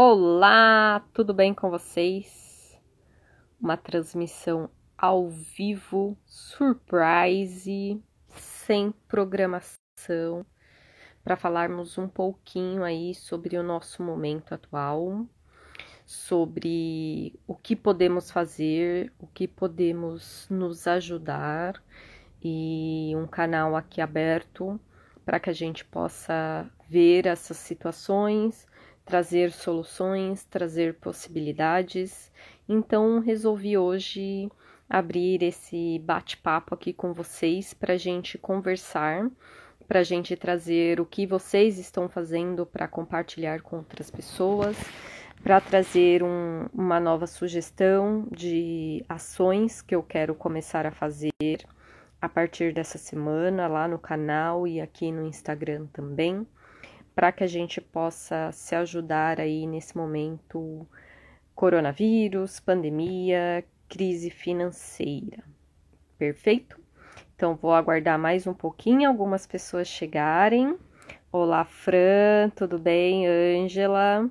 Olá, tudo bem com vocês? Uma transmissão ao vivo, surprise, sem programação, para falarmos um pouquinho aí sobre o nosso momento atual, sobre o que podemos fazer, o que podemos nos ajudar e um canal aqui aberto para que a gente possa ver essas situações trazer soluções, trazer possibilidades. Então, resolvi hoje abrir esse bate-papo aqui com vocês para a gente conversar, para a gente trazer o que vocês estão fazendo para compartilhar com outras pessoas, para trazer um, uma nova sugestão de ações que eu quero começar a fazer a partir dessa semana lá no canal e aqui no Instagram também para que a gente possa se ajudar aí nesse momento coronavírus, pandemia, crise financeira. Perfeito? Então vou aguardar mais um pouquinho algumas pessoas chegarem. Olá, Fran, tudo bem? Ângela.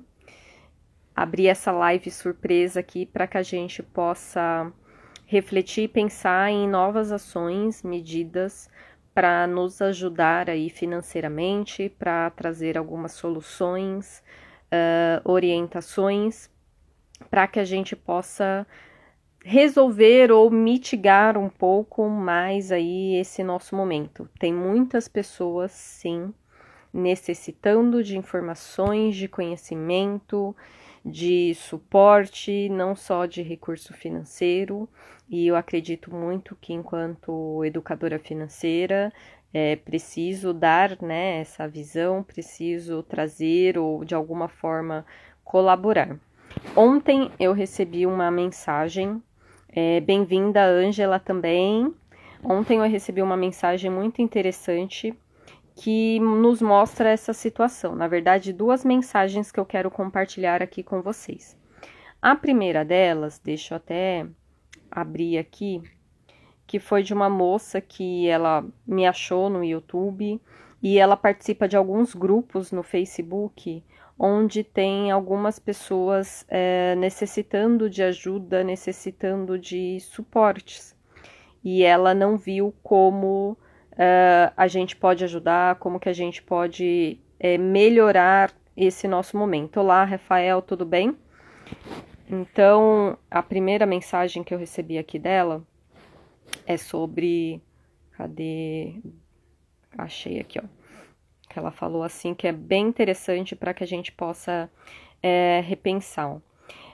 Abrir essa live surpresa aqui para que a gente possa refletir e pensar em novas ações, medidas para nos ajudar aí financeiramente, para trazer algumas soluções, uh, orientações, para que a gente possa resolver ou mitigar um pouco mais aí esse nosso momento. Tem muitas pessoas, sim, necessitando de informações, de conhecimento, de suporte, não só de recurso financeiro, e eu acredito muito que, enquanto educadora financeira, é preciso dar né, essa visão, preciso trazer ou de alguma forma colaborar. Ontem eu recebi uma mensagem, é, bem-vinda, Ângela, também. Ontem eu recebi uma mensagem muito interessante que nos mostra essa situação. Na verdade, duas mensagens que eu quero compartilhar aqui com vocês. A primeira delas, deixa eu até abrir aqui, que foi de uma moça que ela me achou no YouTube e ela participa de alguns grupos no Facebook onde tem algumas pessoas é, necessitando de ajuda, necessitando de suportes. E ela não viu como uh, a gente pode ajudar, como que a gente pode é, melhorar esse nosso momento. Olá, Rafael, tudo bem? Então, a primeira mensagem que eu recebi aqui dela é sobre. Cadê? Achei aqui, ó. Que ela falou assim que é bem interessante para que a gente possa é, repensar.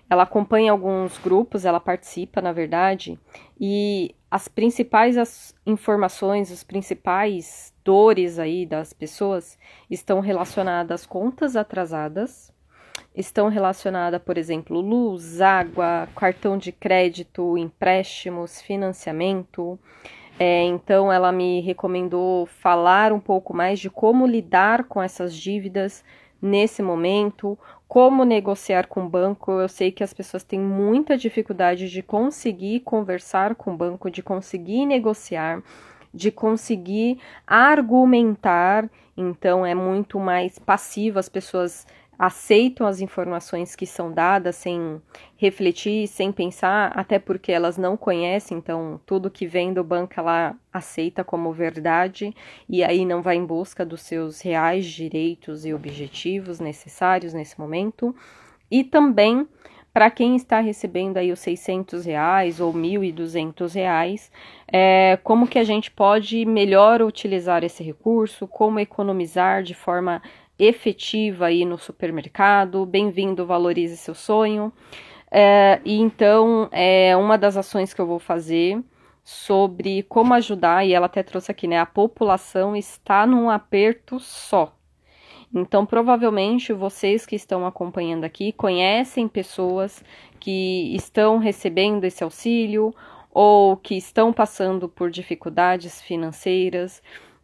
Ela acompanha alguns grupos, ela participa, na verdade, e as principais as informações, os principais dores aí das pessoas estão relacionadas contas atrasadas, estão relacionadas, por exemplo, luz, água, cartão de crédito, empréstimos, financiamento. É, então, ela me recomendou falar um pouco mais de como lidar com essas dívidas nesse momento, como negociar com o banco. Eu sei que as pessoas têm muita dificuldade de conseguir conversar com o banco, de conseguir negociar, de conseguir argumentar. Então é muito mais passivo, as pessoas aceitam as informações que são dadas sem refletir, sem pensar, até porque elas não conhecem, então tudo que vem do banco ela aceita como verdade e aí não vai em busca dos seus reais direitos e objetivos necessários nesse momento. E também para quem está recebendo aí os 600 reais ou 1.200 reais, é, como que a gente pode melhor utilizar esse recurso, como economizar de forma efetiva aí no supermercado. Bem-vindo, valorize seu sonho. É, e então, é uma das ações que eu vou fazer sobre como ajudar, e ela até trouxe aqui, né? A população está num aperto só. Então, provavelmente vocês que estão acompanhando aqui conhecem pessoas que estão recebendo esse auxílio ou que estão passando por dificuldades financeiras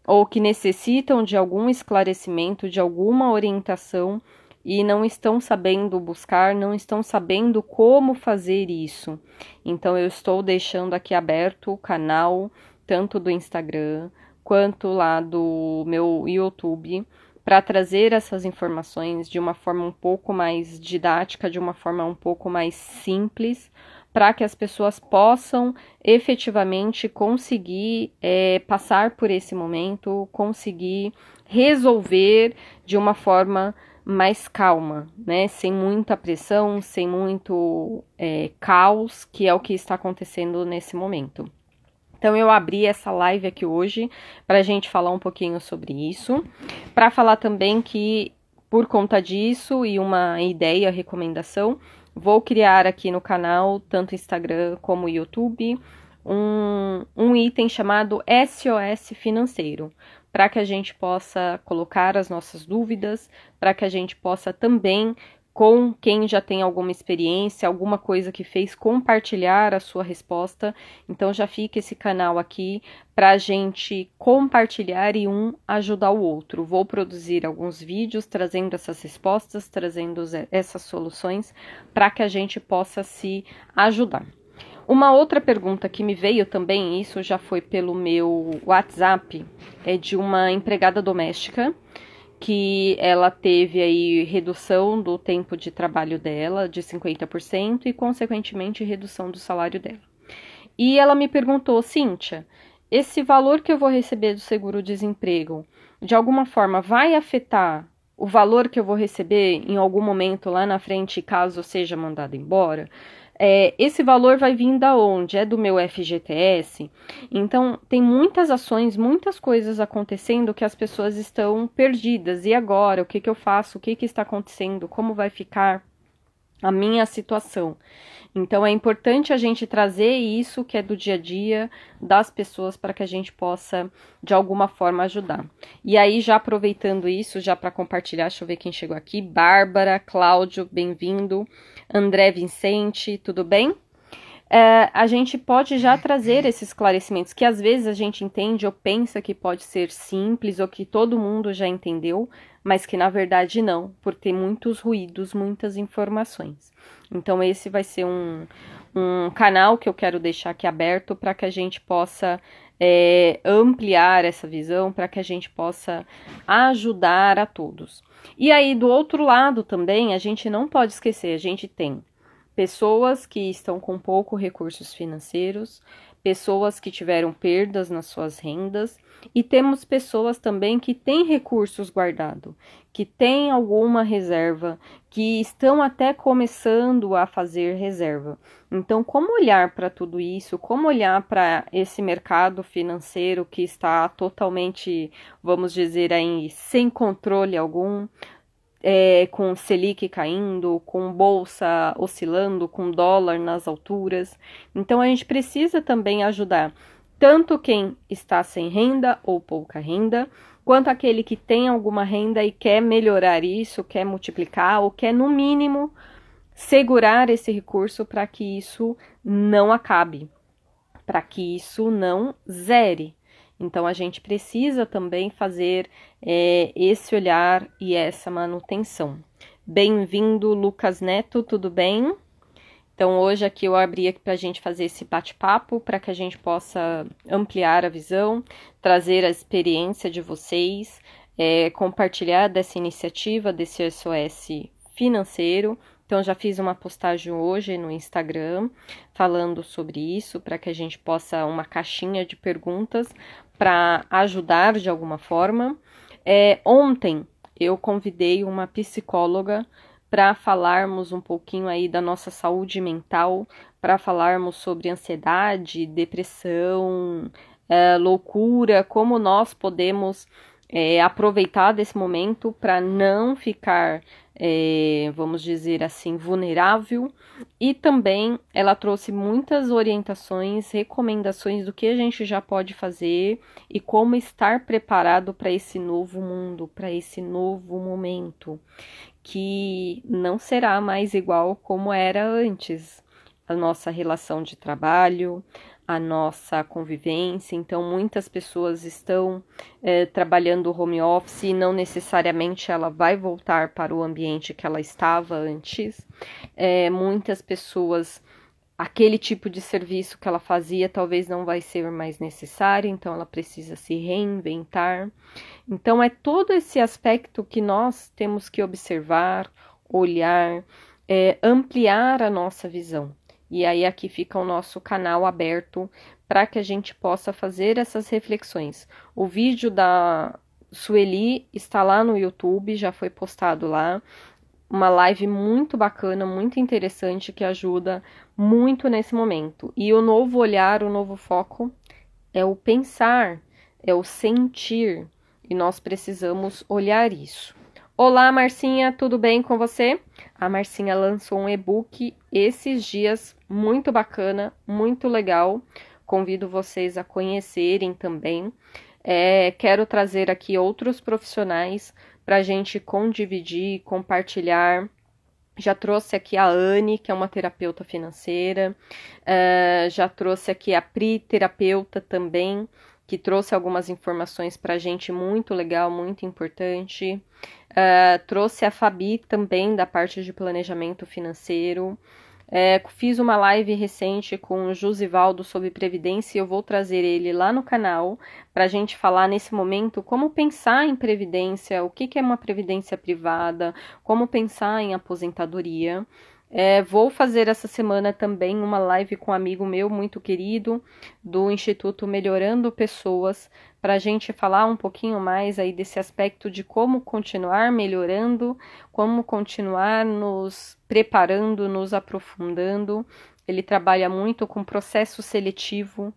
ou que necessitam de algum esclarecimento, de alguma orientação e não estão sabendo buscar, não estão sabendo como fazer isso. Então eu estou deixando aqui aberto o canal tanto do Instagram quanto lá do meu YouTube para trazer essas informações de uma forma um pouco mais didática, de uma forma um pouco mais simples para que as pessoas possam efetivamente conseguir é, passar por esse momento, conseguir resolver de uma forma mais calma, né? Sem muita pressão, sem muito é, caos, que é o que está acontecendo nesse momento. Então eu abri essa live aqui hoje para a gente falar um pouquinho sobre isso, para falar também que por conta disso e uma ideia, recomendação, Vou criar aqui no canal, tanto Instagram como YouTube, um, um item chamado SOS Financeiro, para que a gente possa colocar as nossas dúvidas, para que a gente possa também com quem já tem alguma experiência, alguma coisa que fez, compartilhar a sua resposta. Então já fica esse canal aqui para a gente compartilhar e um ajudar o outro. Vou produzir alguns vídeos trazendo essas respostas, trazendo eh, essas soluções para que a gente possa se ajudar. Uma outra pergunta que me veio também, isso já foi pelo meu WhatsApp, é de uma empregada doméstica que ela teve aí redução do tempo de trabalho dela de 50% e, consequentemente, redução do salário dela. E ela me perguntou, Cíntia, esse valor que eu vou receber do seguro-desemprego, de alguma forma vai afetar o valor que eu vou receber em algum momento lá na frente, caso seja mandada embora? é, esse valor vai vir da onde? É do meu FGTS? Então, tem muitas ações, muitas coisas acontecendo que as pessoas estão perdidas. E agora? O que, que eu faço? O que, que está acontecendo? Como vai ficar a minha situação? Então, é importante a gente trazer isso que é do dia a dia das pessoas para que a gente possa, de alguma forma, ajudar. E aí, já aproveitando isso, já para compartilhar, deixa eu ver quem chegou aqui. Bárbara, Cláudio, bem-vindo. André Vicente, tudo bem? É, a gente pode já trazer esses esclarecimentos que às vezes a gente entende ou pensa que pode ser simples ou que todo mundo já entendeu, mas que na verdade não, por ter muitos ruídos, muitas informações. Então, esse vai ser um, um canal que eu quero deixar aqui aberto para que a gente possa é, ampliar essa visão, para que a gente possa ajudar a todos. E aí, do outro lado também, a gente não pode esquecer: a gente tem pessoas que estão com pouco recursos financeiros, pessoas que tiveram perdas nas suas rendas e temos pessoas também que têm recursos guardados, que têm alguma reserva, que estão até começando a fazer reserva. Então, como olhar para tudo isso? Como olhar para esse mercado financeiro que está totalmente, vamos dizer aí, sem controle algum? é, com Selic caindo, com bolsa oscilando, com dólar nas alturas. Então a gente precisa também ajudar tanto quem está sem renda ou pouca renda, quanto aquele que tem alguma renda e quer melhorar isso, quer multiplicar ou quer no mínimo segurar esse recurso para que isso não acabe, para que isso não zere. Então a gente precisa também fazer é, esse olhar e essa manutenção. Bem-vindo, Lucas Neto, tudo bem? Então hoje aqui eu abri aqui para a gente fazer esse bate-papo para que a gente possa ampliar a visão, trazer a experiência de vocês, é, compartilhar dessa iniciativa, desse SOS financeiro. Então, já fiz uma postagem hoje no Instagram falando sobre isso, para que a gente possa uma caixinha de perguntas para ajudar de alguma forma. É, ontem eu convidei uma psicóloga para falarmos um pouquinho aí da nossa saúde mental, para falarmos sobre ansiedade, depressão, é, loucura, como nós podemos é, aproveitar desse momento para não ficar é, vamos dizer assim, vulnerável, e também ela trouxe muitas orientações, recomendações do que a gente já pode fazer e como estar preparado para esse novo mundo, para esse novo momento, que não será mais igual como era antes a nossa relação de trabalho, a nossa convivência. Então, muitas pessoas estão é, trabalhando home office e não necessariamente ela vai voltar para o ambiente que ela estava antes. É, muitas pessoas aquele tipo de serviço que ela fazia talvez não vai ser mais necessário, então ela precisa se reinventar. Então é todo esse aspecto que nós temos que observar, olhar, é, ampliar a nossa visão. E aí aqui fica o nosso canal aberto para que a gente possa fazer essas reflexões. O vídeo da Sueli está lá no YouTube, já foi postado lá. Uma live muito bacana, muito interessante, que ajuda muito nesse momento. E o novo olhar, o novo foco é o pensar, é o sentir. E nós precisamos olhar isso. Olá, Marcinha, tudo bem com você? A Marcinha lançou um e-book esses dias muito bacana, muito legal. Convido vocês a conhecerem também. É, quero trazer aqui outros profissionais para a gente condividir, compartilhar. Já trouxe aqui a Anne, que é uma terapeuta financeira. É, já trouxe aqui a Pri, terapeuta também, que trouxe algumas informações para a gente muito legal, muito importante. É, trouxe a Fabi também, da parte de planejamento financeiro. É, fiz uma live recente com o Josivaldo sobre Previdência e eu vou trazer ele lá no canal para a gente falar nesse momento como pensar em Previdência, o que, que é uma Previdência privada, como pensar em aposentadoria. É, vou fazer essa semana também uma live com um amigo meu muito querido do Instituto Melhorando Pessoas para a gente falar um pouquinho mais aí desse aspecto de como continuar melhorando, como continuar nos preparando, nos aprofundando. Ele trabalha muito com processo seletivo,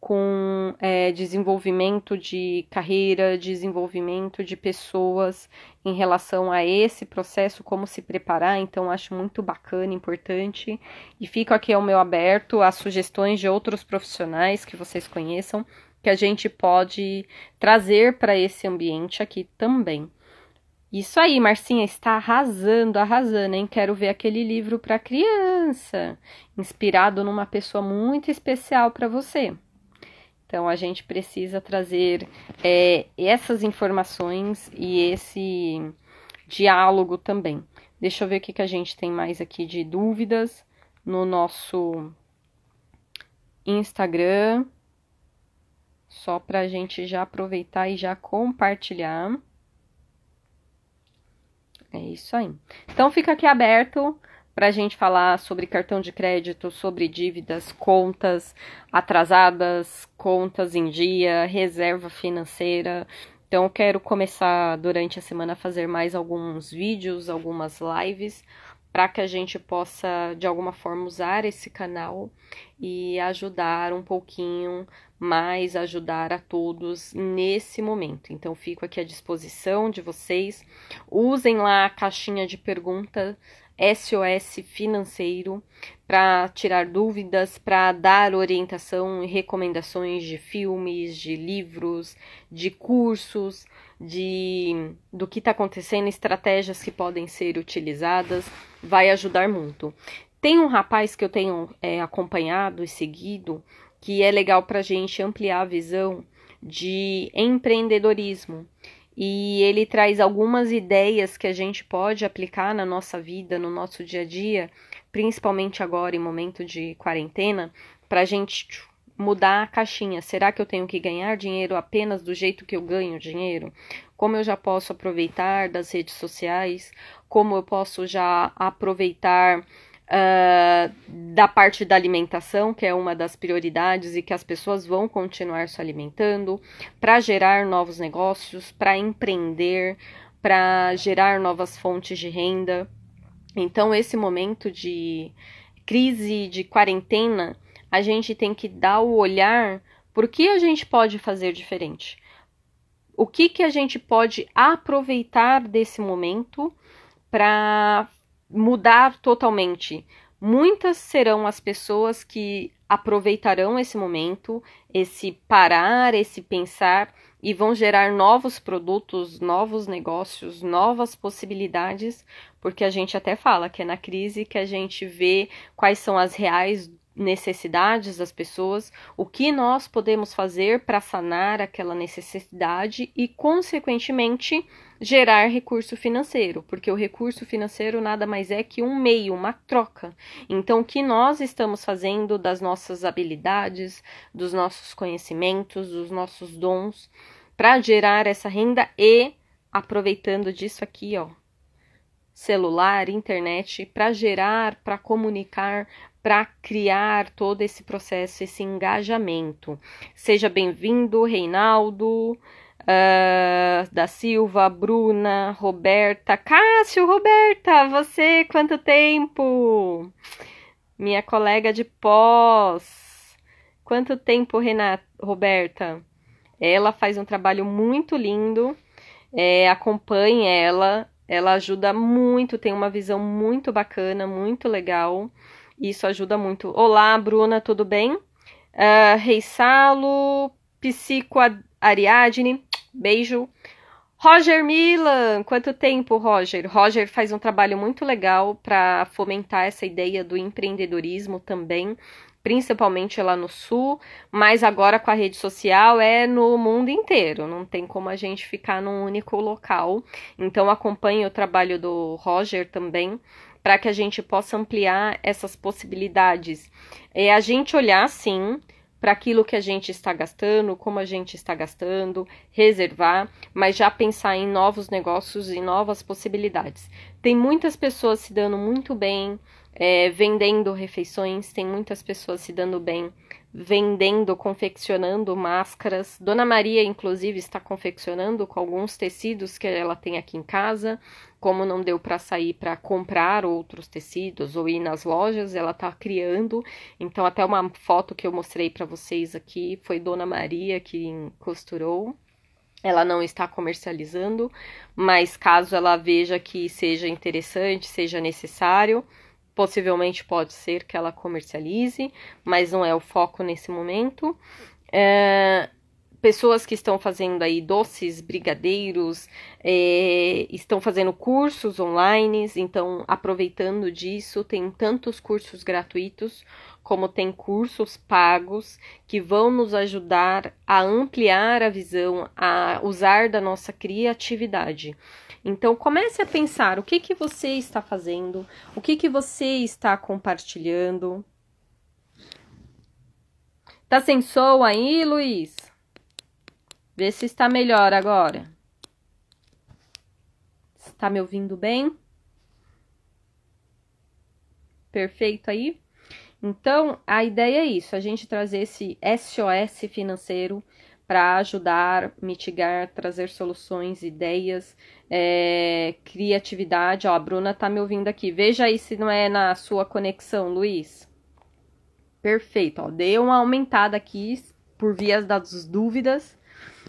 com é, desenvolvimento de carreira, desenvolvimento de pessoas em relação a esse processo, como se preparar, então acho muito bacana, importante. E fico aqui ao meu aberto a sugestões de outros profissionais que vocês conheçam que a gente pode trazer para esse ambiente aqui também. Isso aí, Marcinha está arrasando, arrasando, hein? Quero ver aquele livro para criança, inspirado numa pessoa muito especial para você. Então, a gente precisa trazer é, essas informações e esse diálogo também. Deixa eu ver o que, que a gente tem mais aqui de dúvidas no nosso Instagram só para a gente já aproveitar e já compartilhar. É isso aí. Então fica aqui aberto para a gente falar sobre cartão de crédito, sobre dívidas, contas atrasadas, contas em dia, reserva financeira. Então eu quero começar durante a semana a fazer mais alguns vídeos, algumas lives para que a gente possa de alguma forma usar esse canal e ajudar um pouquinho mais, ajudar a todos nesse momento. Então, fico aqui à disposição de vocês. Usem lá a caixinha de pergunta SOS financeiro para tirar dúvidas, para dar orientação e recomendações de filmes, de livros, de cursos, de do que está acontecendo, estratégias que podem ser utilizadas, vai ajudar muito. Tem um rapaz que eu tenho é, acompanhado e seguido que é legal para a gente ampliar a visão de empreendedorismo e ele traz algumas ideias que a gente pode aplicar na nossa vida, no nosso dia a dia, principalmente agora em momento de quarentena, para a gente mudar a caixinha. Será que eu tenho que ganhar dinheiro apenas do jeito que eu ganho dinheiro? Como eu já posso aproveitar das redes sociais? Como eu posso já aproveitar uh, da parte da alimentação, que é uma das prioridades e que as pessoas vão continuar se alimentando, para gerar novos negócios, para empreender, para gerar novas fontes de renda. Então, esse momento de crise, de quarentena, a gente tem que dar o olhar por que a gente pode fazer diferente. O que, que a gente pode aproveitar desse momento para mudar totalmente. Muitas serão as pessoas que aproveitarão esse momento, esse parar, esse pensar e vão gerar novos produtos, novos negócios, novas possibilidades, porque a gente até fala que é na crise que a gente vê quais são as reais necessidades das pessoas, o que nós podemos fazer para sanar aquela necessidade e, consequentemente, gerar recurso financeiro, porque o recurso financeiro nada mais é que um meio, uma troca. Então, o que nós estamos fazendo das nossas habilidades, dos nossos conhecimentos, dos nossos dons, para gerar essa renda e aproveitando disso aqui, ó, celular, internet, para gerar, para comunicar, para criar todo esse processo, esse engajamento. Seja bem-vindo, Reinaldo. Uh, da Silva, Bruna, Roberta, Cássio, Roberta, você quanto tempo? Minha colega de pós. Quanto tempo, Renata, Roberta? Ela faz um trabalho muito lindo. É, acompanhe ela, ela ajuda muito, tem uma visão muito bacana, muito legal. Isso ajuda muito. Olá, Bruna, tudo bem? Uh, Rei Salo, Psico Ariadne, beijo. Roger Milan, quanto tempo, Roger? Roger faz um trabalho muito legal para fomentar essa ideia do empreendedorismo também principalmente lá no sul, mas agora com a rede social é no mundo inteiro, não tem como a gente ficar num único local. Então acompanhe o trabalho do Roger também para que a gente possa ampliar essas possibilidades. É a gente olhar sim para aquilo que a gente está gastando, como a gente está gastando, reservar, mas já pensar em novos negócios e novas possibilidades. Tem muitas pessoas se dando muito bem é, vendendo refeições, tem muitas pessoas se dando bem, vendendo, confeccionando máscaras. Dona Maria, inclusive, está confeccionando com alguns tecidos que ela tem aqui em casa. Como não deu para sair para comprar outros tecidos ou ir nas lojas, ela está criando. Então, até uma foto que eu mostrei para vocês aqui foi Dona Maria que costurou. Ela não está comercializando, mas caso ela veja que seja interessante, seja necessário, possivelmente pode ser que ela comercialize, mas não é o foco nesse momento. É, pessoas que estão fazendo aí doces, brigadeiros, é, estão fazendo cursos online, então aproveitando disso, tem tantos cursos gratuitos como tem cursos pagos que vão nos ajudar a ampliar a visão, a usar da nossa criatividade. Então comece a pensar o que que você está fazendo, o que que você está compartilhando. Tá sem som aí, Luiz? Vê se está melhor agora. Está me ouvindo bem? Perfeito aí? Então, a ideia é isso, a gente trazer esse SOS financeiro para ajudar, mitigar, trazer soluções, ideias, é, criatividade. Ó, a Bruna tá me ouvindo aqui. Veja aí se não é na sua conexão, Luiz. Perfeito, ó. Dê uma aumentada aqui por via das dúvidas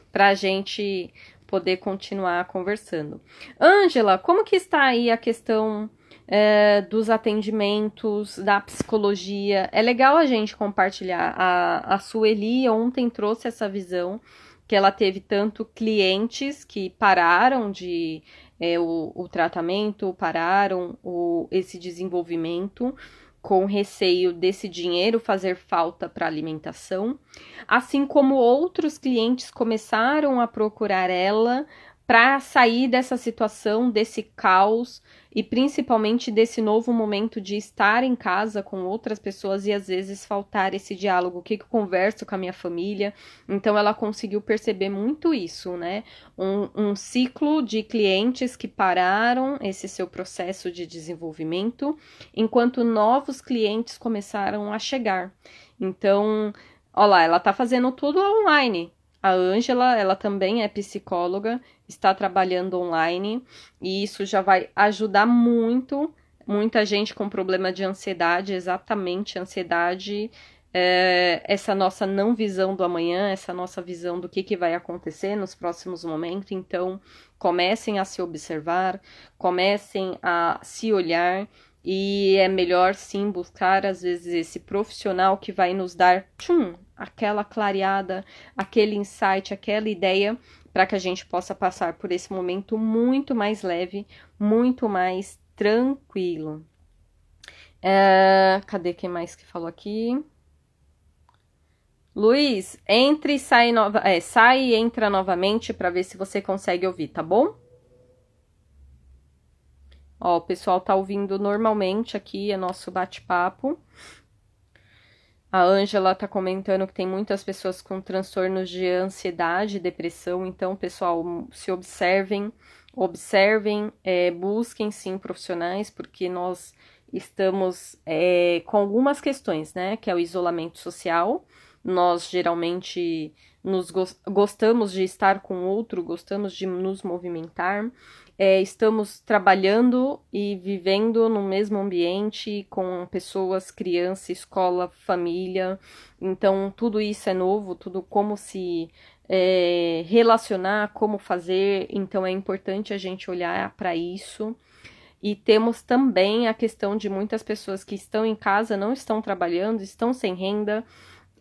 pra gente poder continuar conversando. Ângela, como que está aí a questão é, dos atendimentos, da psicologia? É legal a gente compartilhar. A, a Sueli ontem trouxe essa visão que ela teve tanto clientes que pararam de é, o, o, tratamento, pararam o, esse desenvolvimento com receio desse dinheiro fazer falta para alimentação, assim como outros clientes começaram a procurar ela para sair dessa situação, desse caos e principalmente desse novo momento de estar em casa com outras pessoas e às vezes faltar esse diálogo, o que, que eu converso com a minha família. Então ela conseguiu perceber muito isso, né? Um, um ciclo de clientes que pararam esse seu processo de desenvolvimento, enquanto novos clientes começaram a chegar. Então, olha lá, ela tá fazendo tudo online a Ângela, ela também é psicóloga, está trabalhando online e isso já vai ajudar muito muita gente com problema de ansiedade, exatamente ansiedade, é, essa nossa não visão do amanhã, essa nossa visão do que, que vai acontecer nos próximos momentos. Então, comecem a se observar, comecem a se olhar e é melhor sim buscar, às vezes, esse profissional que vai nos dar tchum, aquela clareada, aquele insight, aquela ideia, para que a gente possa passar por esse momento muito mais leve, muito mais tranquilo. É, cadê quem mais que falou aqui? Luiz, entre e sai, nova, é, sai e entra novamente para ver se você consegue ouvir, tá bom? Ó, o pessoal tá ouvindo normalmente aqui, é nosso bate-papo. A Ângela tá comentando que tem muitas pessoas com transtornos de ansiedade e depressão, então, pessoal, se observem, observem, é, busquem sim profissionais, porque nós estamos é, com algumas questões, né? Que é o isolamento social. Nós geralmente nos go gostamos de estar com outro, gostamos de nos movimentar é, estamos trabalhando e vivendo no mesmo ambiente com pessoas, criança, escola, família. Então, tudo isso é novo, tudo como se é, relacionar, como fazer. Então, é importante a gente olhar para isso. E temos também a questão de muitas pessoas que estão em casa, não estão trabalhando, estão sem renda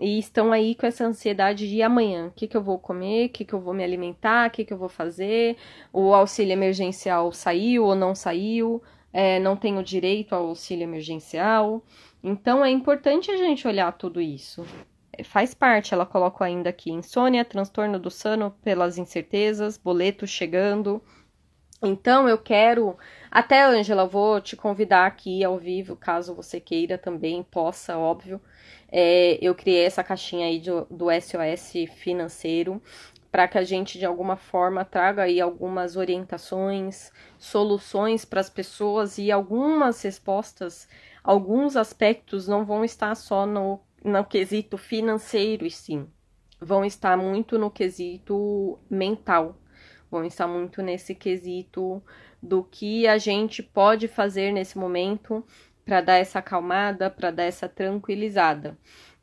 e estão aí com essa ansiedade de amanhã, o que, que eu vou comer, o que, que eu vou me alimentar, o que, que eu vou fazer, o auxílio emergencial saiu ou não saiu, é, não tenho direito ao auxílio emergencial. Então é importante a gente olhar tudo isso. É, faz parte, ela colocou ainda aqui: insônia, transtorno do sono pelas incertezas, boleto chegando. Então eu quero, até Angela, vou te convidar aqui ao vivo, caso você queira também, possa, óbvio é, eu criei essa caixinha aí do, do SOS financeiro para que a gente de alguma forma traga aí algumas orientações, soluções para as pessoas e algumas respostas, alguns aspectos não vão estar só no, no quesito financeiro, e sim, vão estar muito no quesito mental, vão estar muito nesse quesito do que a gente pode fazer nesse momento para dar essa acalmada, para dar essa tranquilizada.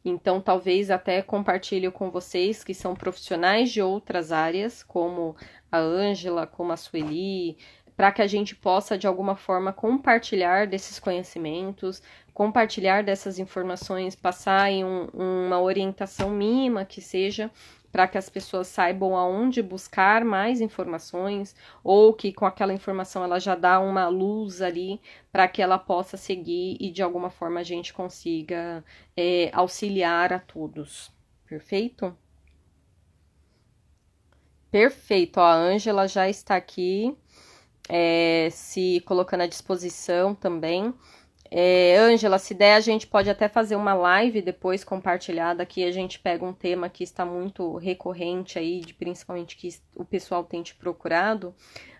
Então, talvez até compartilhe com vocês que são profissionais de outras áreas, como a Ângela, como a Sueli, para que a gente possa de alguma forma compartilhar desses conhecimentos, compartilhar dessas informações, passar em um, uma orientação mínima que seja para que as pessoas saibam aonde buscar mais informações ou que com aquela informação ela já dá uma luz ali para que ela possa seguir e de alguma forma a gente consiga é, auxiliar a todos. Perfeito? Perfeito. Ó, a Ângela já está aqui é, se colocando à disposição também. É, Ângela, é, se der, a gente pode até fazer uma live depois compartilhada aqui. A gente pega um tema que está muito recorrente aí, de, principalmente que o pessoal tem te procurado,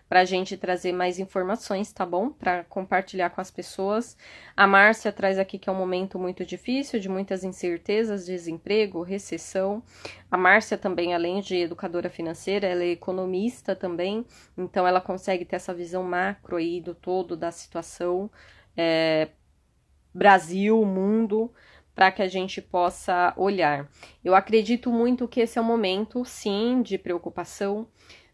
para a gente trazer mais informações, tá bom? Para compartilhar com as pessoas. A Márcia traz aqui que é um momento muito difícil, de muitas incertezas, desemprego, recessão. A Márcia também, além de educadora financeira, ela é economista também, então ela consegue ter essa visão macro aí do todo da situação. É, Brasil, mundo, para que a gente possa olhar. Eu acredito muito que esse é um momento, sim, de preocupação,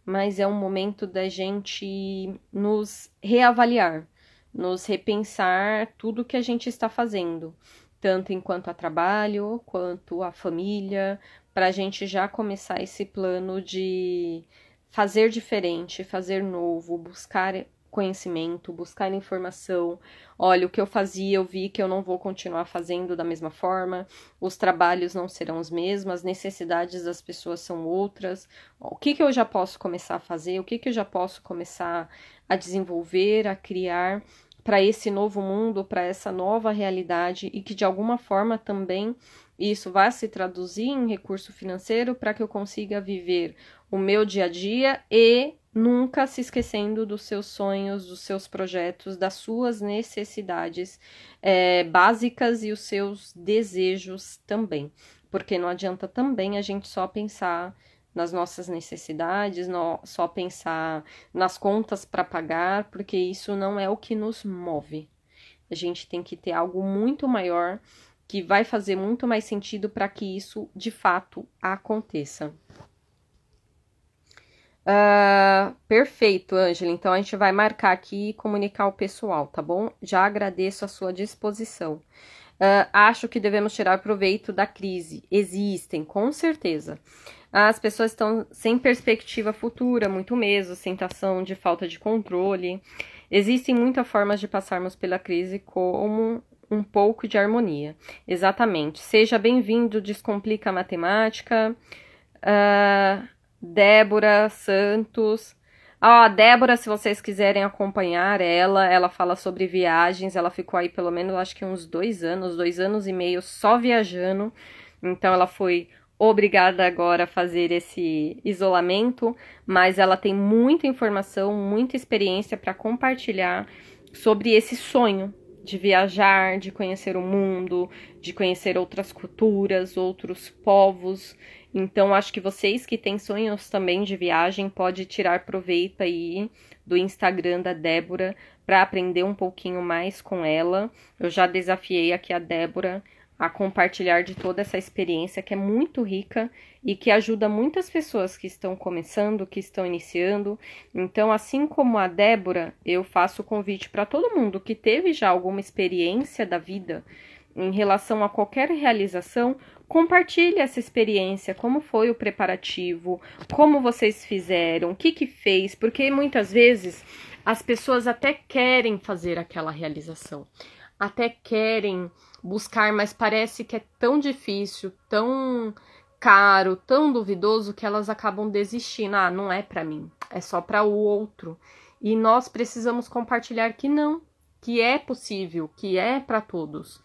mas é um momento da gente nos reavaliar, nos repensar tudo que a gente está fazendo, tanto enquanto a trabalho, quanto a família, para a gente já começar esse plano de fazer diferente, fazer novo, buscar conhecimento, buscar informação. Olha, o que eu fazia, eu vi que eu não vou continuar fazendo da mesma forma, os trabalhos não serão os mesmos, as necessidades das pessoas são outras. O que, que eu já posso começar a fazer? O que, que eu já posso começar a desenvolver, a criar para esse novo mundo, para essa nova realidade e que de alguma forma também isso vai se traduzir em recurso financeiro para que eu consiga viver o meu dia a dia e nunca se esquecendo dos seus sonhos, dos seus projetos, das suas necessidades é, básicas e os seus desejos também. Porque não adianta também a gente só pensar nas nossas necessidades, no, só pensar nas contas para pagar, porque isso não é o que nos move. A gente tem que ter algo muito maior que vai fazer muito mais sentido para que isso de fato aconteça. Uh, perfeito, Ângela. Então a gente vai marcar aqui e comunicar o pessoal, tá bom? Já agradeço a sua disposição. Uh, acho que devemos tirar proveito da crise. Existem, com certeza. As pessoas estão sem perspectiva futura, muito mesmo, sensação de falta de controle. Existem muitas formas de passarmos pela crise como um pouco de harmonia. Exatamente. Seja bem-vindo, descomplica a matemática. Uh, Débora Santos. Ó, a Débora, se vocês quiserem acompanhar ela, ela fala sobre viagens. Ela ficou aí pelo menos, acho que uns dois anos, dois anos e meio só viajando. Então, ela foi obrigada agora a fazer esse isolamento, mas ela tem muita informação, muita experiência para compartilhar sobre esse sonho de viajar, de conhecer o mundo, de conhecer outras culturas, outros povos. Então, acho que vocês que têm sonhos também de viagem, pode tirar proveito aí do Instagram da Débora para aprender um pouquinho mais com ela. Eu já desafiei aqui a Débora a compartilhar de toda essa experiência que é muito rica e que ajuda muitas pessoas que estão começando, que estão iniciando. Então, assim como a Débora, eu faço o convite para todo mundo que teve já alguma experiência da vida em relação a qualquer realização, compartilhe essa experiência, como foi o preparativo, como vocês fizeram, o que que fez, porque muitas vezes as pessoas até querem fazer aquela realização, até querem buscar, mas parece que é tão difícil, tão caro, tão duvidoso que elas acabam desistindo. Ah, não é para mim, é só para o outro. E nós precisamos compartilhar que não, que é possível, que é para todos.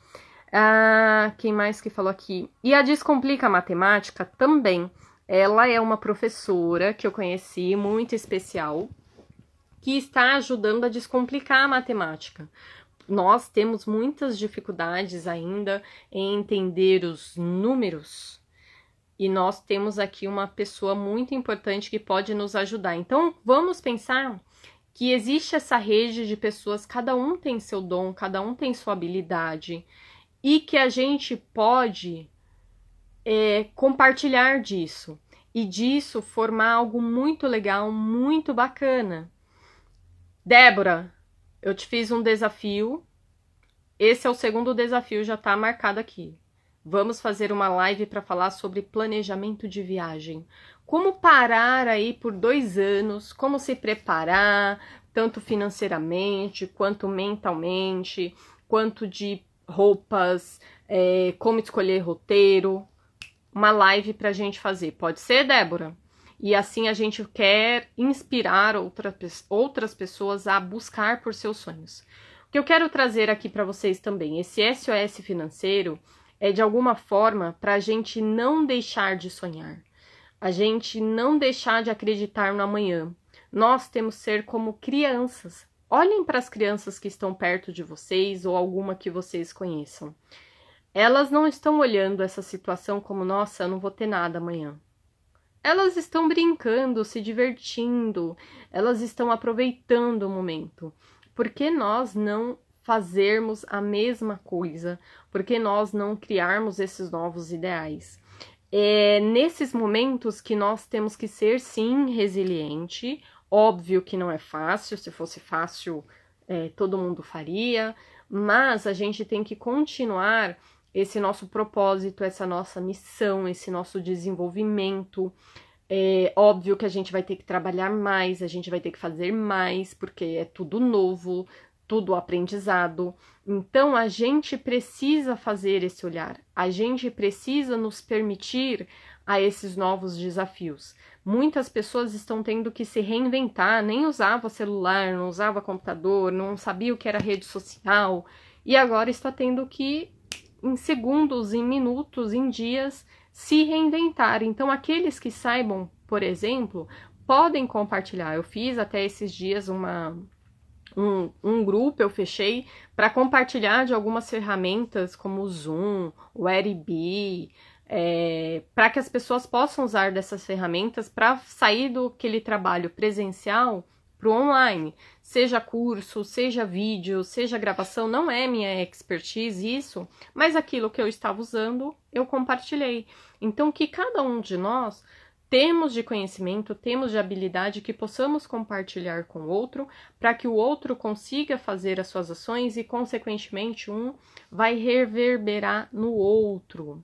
Ah, quem mais que falou aqui? E a Descomplica Matemática também. Ela é uma professora que eu conheci, muito especial, que está ajudando a descomplicar a matemática. Nós temos muitas dificuldades ainda em entender os números e nós temos aqui uma pessoa muito importante que pode nos ajudar. Então, vamos pensar que existe essa rede de pessoas, cada um tem seu dom, cada um tem sua habilidade e que a gente pode é, compartilhar disso e disso formar algo muito legal, muito bacana. Débora, eu te fiz um desafio. Esse é o segundo desafio, já está marcado aqui. Vamos fazer uma live para falar sobre planejamento de viagem. Como parar aí por dois anos, como se preparar, tanto financeiramente, quanto mentalmente, quanto de roupas, é, como escolher roteiro, uma live para a gente fazer. Pode ser, Débora? E assim a gente quer inspirar outra, outras pessoas a buscar por seus sonhos. O que eu quero trazer aqui para vocês também, esse SOS financeiro é de alguma forma para a gente não deixar de sonhar, a gente não deixar de acreditar no amanhã. Nós temos ser como crianças, Olhem para as crianças que estão perto de vocês ou alguma que vocês conheçam. Elas não estão olhando essa situação como, nossa, eu não vou ter nada amanhã. Elas estão brincando, se divertindo, elas estão aproveitando o momento. Por que nós não fazermos a mesma coisa? Por que nós não criarmos esses novos ideais? É nesses momentos que nós temos que ser, sim, resiliente, Óbvio que não é fácil, se fosse fácil, é, todo mundo faria, mas a gente tem que continuar esse nosso propósito, essa nossa missão, esse nosso desenvolvimento. É óbvio que a gente vai ter que trabalhar mais, a gente vai ter que fazer mais, porque é tudo novo, tudo aprendizado. Então a gente precisa fazer esse olhar, a gente precisa nos permitir a esses novos desafios muitas pessoas estão tendo que se reinventar, nem usava celular, não usava computador, não sabia o que era rede social, e agora está tendo que, em segundos, em minutos, em dias, se reinventar. Então, aqueles que saibam, por exemplo, podem compartilhar. Eu fiz até esses dias uma, um, um, grupo eu fechei para compartilhar de algumas ferramentas como o Zoom, o Airbnb, é, para que as pessoas possam usar dessas ferramentas para sair do aquele trabalho presencial para o online, seja curso, seja vídeo, seja gravação, não é minha expertise isso, mas aquilo que eu estava usando eu compartilhei. Então que cada um de nós temos de conhecimento, temos de habilidade que possamos compartilhar com o outro, para que o outro consiga fazer as suas ações e, consequentemente, um vai reverberar no outro.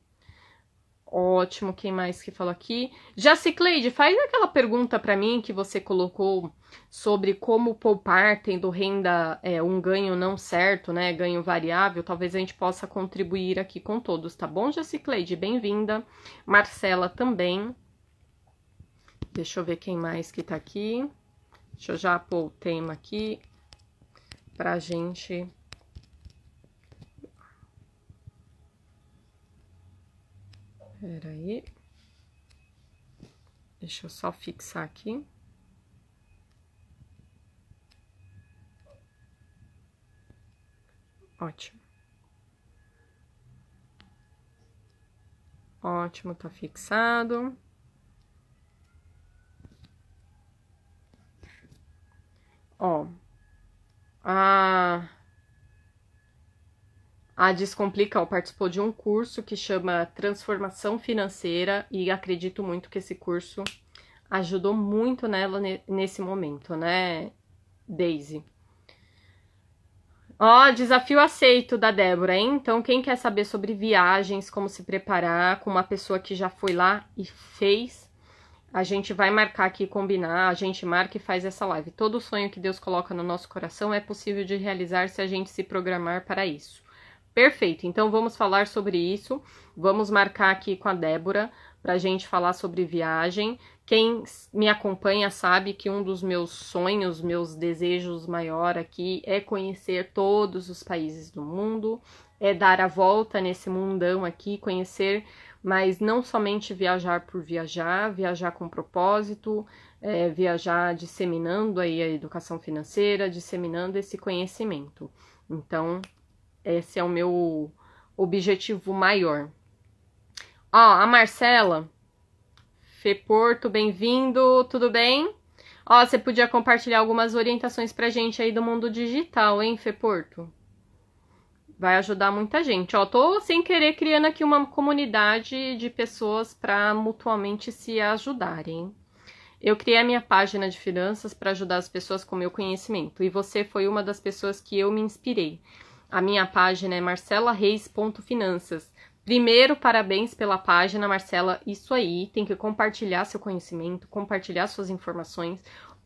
Ótimo, quem mais que falou aqui? Jacicleide, faz aquela pergunta para mim que você colocou sobre como poupar tendo renda, é, um ganho não certo, né? Ganho variável. Talvez a gente possa contribuir aqui com todos, tá bom, Jacicleide? Bem-vinda. Marcela também. Deixa eu ver quem mais que tá aqui. Deixa eu já pôr o tema aqui pra gente Pera aí. Deixa eu só fixar aqui. Ótimo. Ótimo, tá fixado. Ó, a a Descomplica participou de um curso que chama Transformação Financeira e acredito muito que esse curso ajudou muito nela nesse momento, né, Daisy? Ó, desafio aceito da Débora, hein? Então, quem quer saber sobre viagens, como se preparar com uma pessoa que já foi lá e fez, a gente vai marcar aqui, combinar, a gente marca e faz essa live. Todo sonho que Deus coloca no nosso coração é possível de realizar se a gente se programar para isso. Perfeito, então vamos falar sobre isso. Vamos marcar aqui com a Débora para a gente falar sobre viagem. Quem me acompanha sabe que um dos meus sonhos, meus desejos maior aqui é conhecer todos os países do mundo, é dar a volta nesse mundão aqui, conhecer, mas não somente viajar por viajar, viajar com propósito, é, viajar disseminando aí a educação financeira, disseminando esse conhecimento. Então, esse é o meu objetivo maior. Ó, a Marcela. Fê Porto, bem-vindo, tudo bem? Ó, você podia compartilhar algumas orientações pra gente aí do mundo digital, hein, Fê Porto? Vai ajudar muita gente. Ó, tô sem querer criando aqui uma comunidade de pessoas para mutuamente se ajudarem. Eu criei a minha página de finanças para ajudar as pessoas com meu conhecimento e você foi uma das pessoas que eu me inspirei. A minha página é marcelareis.finanças. Primeiro, parabéns pela página, Marcela. Isso aí, tem que compartilhar seu conhecimento, compartilhar suas informações.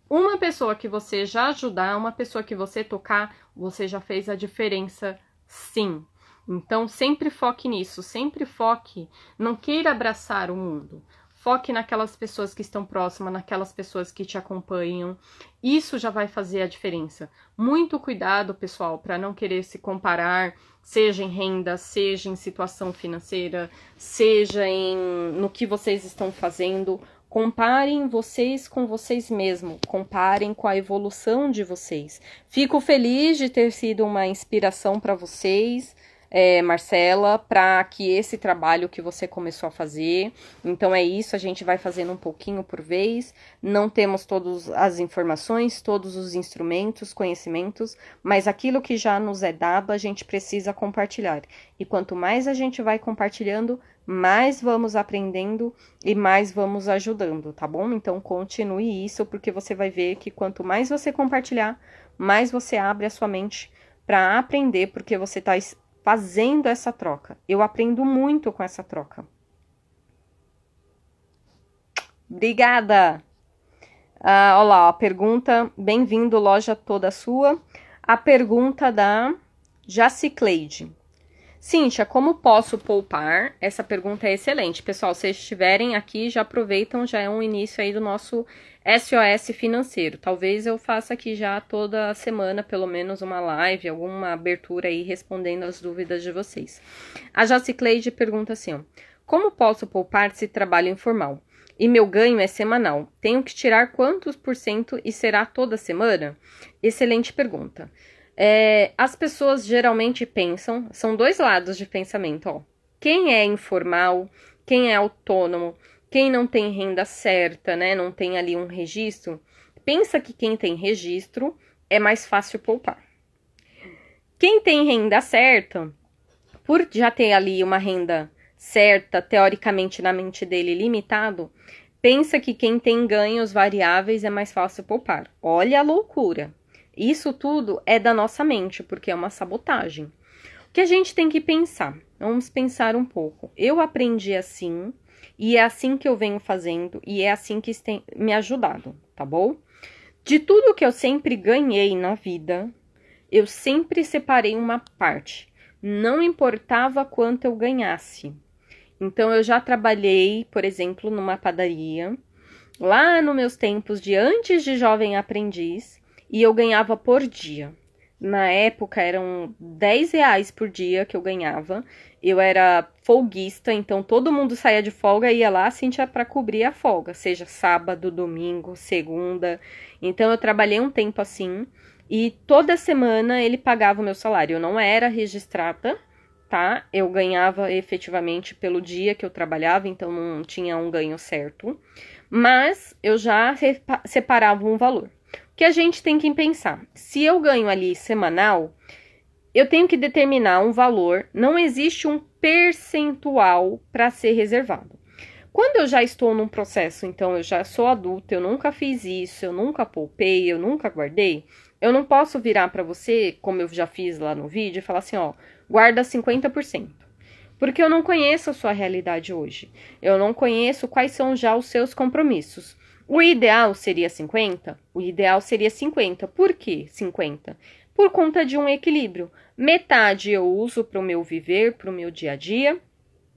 Uma pessoa que você já ajudar, uma pessoa que você tocar, você já fez a diferença, sim. Então, sempre foque nisso, sempre foque. Não queira abraçar o mundo. Foque naquelas pessoas que estão próximas, naquelas pessoas que te acompanham. Isso já vai fazer a diferença. Muito cuidado, pessoal, para não querer se comparar, seja em renda, seja em situação financeira, seja em no que vocês estão fazendo. Comparem vocês com vocês mesmos, comparem com a evolução de vocês. Fico feliz de ter sido uma inspiração para vocês é, Marcela, para que esse trabalho que você começou a fazer. Então é isso, a gente vai fazendo um pouquinho por vez. Não temos todas as informações, todos os instrumentos, conhecimentos, mas aquilo que já nos é dado a gente precisa compartilhar. E quanto mais a gente vai compartilhando, mais vamos aprendendo e mais vamos ajudando, tá bom? Então continue isso, porque você vai ver que quanto mais você compartilhar, mais você abre a sua mente para aprender, porque você está fazendo essa troca. Eu aprendo muito com essa troca. Obrigada! Ah, olha lá, a pergunta, bem-vindo, loja toda sua. A pergunta da Jacicleide. Cíntia, como posso poupar? Essa pergunta é excelente. Pessoal, se estiverem aqui, já aproveitam, já é um início aí do nosso SOS financeiro. Talvez eu faça aqui já toda semana, pelo menos uma live, alguma abertura aí respondendo as dúvidas de vocês. A Jocicleide pergunta assim: ó, Como posso poupar se trabalho informal? E meu ganho é semanal. Tenho que tirar quantos por cento e será toda semana? Excelente pergunta. É, as pessoas geralmente pensam, são dois lados de pensamento, ó. Quem é informal, quem é autônomo, quem não tem renda certa, né, não tem ali um registro, pensa que quem tem registro é mais fácil poupar. Quem tem renda certa, por já ter ali uma renda certa, teoricamente na mente dele limitado, pensa que quem tem ganhos variáveis é mais fácil poupar. Olha a loucura. Isso tudo é da nossa mente, porque é uma sabotagem. O que a gente tem que pensar? Vamos pensar um pouco. Eu aprendi assim, e é assim que eu venho fazendo e é assim que tem me ajudado, tá bom? De tudo que eu sempre ganhei na vida, eu sempre separei uma parte, não importava quanto eu ganhasse. Então eu já trabalhei, por exemplo, numa padaria, lá nos meus tempos de antes de jovem aprendiz, e eu ganhava por dia. Na época eram 10 reais por dia que eu ganhava. Eu era folguista, então todo mundo saía de folga e ia lá, Cintia, para cobrir a folga, seja sábado, domingo, segunda. Então eu trabalhei um tempo assim e toda semana ele pagava o meu salário. Eu não era registrada, tá? Eu ganhava efetivamente pelo dia que eu trabalhava, então não tinha um ganho certo. Mas eu já separava um valor que a gente tem que pensar. Se eu ganho ali semanal, eu tenho que determinar um valor, não existe um percentual para ser reservado. Quando eu já estou num processo, então eu já sou adulta, eu nunca fiz isso, eu nunca poupei, eu nunca guardei, eu não posso virar para você, como eu já fiz lá no vídeo, e falar assim, ó, guarda 50%. Porque eu não conheço a sua realidade hoje. Eu não conheço quais são já os seus compromissos. O ideal seria 50? O ideal seria 50. Por que 50? Por conta de um equilíbrio. Metade eu uso para o meu viver, para o meu dia a dia,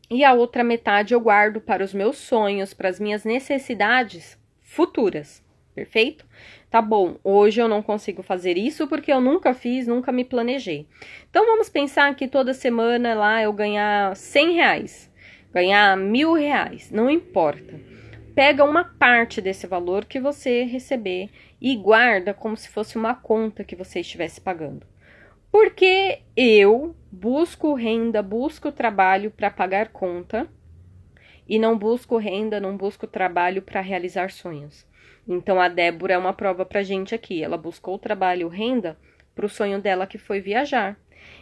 e a outra metade eu guardo para os meus sonhos, para as minhas necessidades futuras. Perfeito? Tá bom, hoje eu não consigo fazer isso porque eu nunca fiz, nunca me planejei. Então vamos pensar que toda semana lá eu ganhar 100 reais, ganhar mil reais, não importa pega uma parte desse valor que você receber e guarda como se fosse uma conta que você estivesse pagando. Porque eu busco renda, busco trabalho para pagar conta e não busco renda, não busco trabalho para realizar sonhos. Então a Débora é uma prova a gente aqui. Ela buscou trabalho, renda para o sonho dela que foi viajar.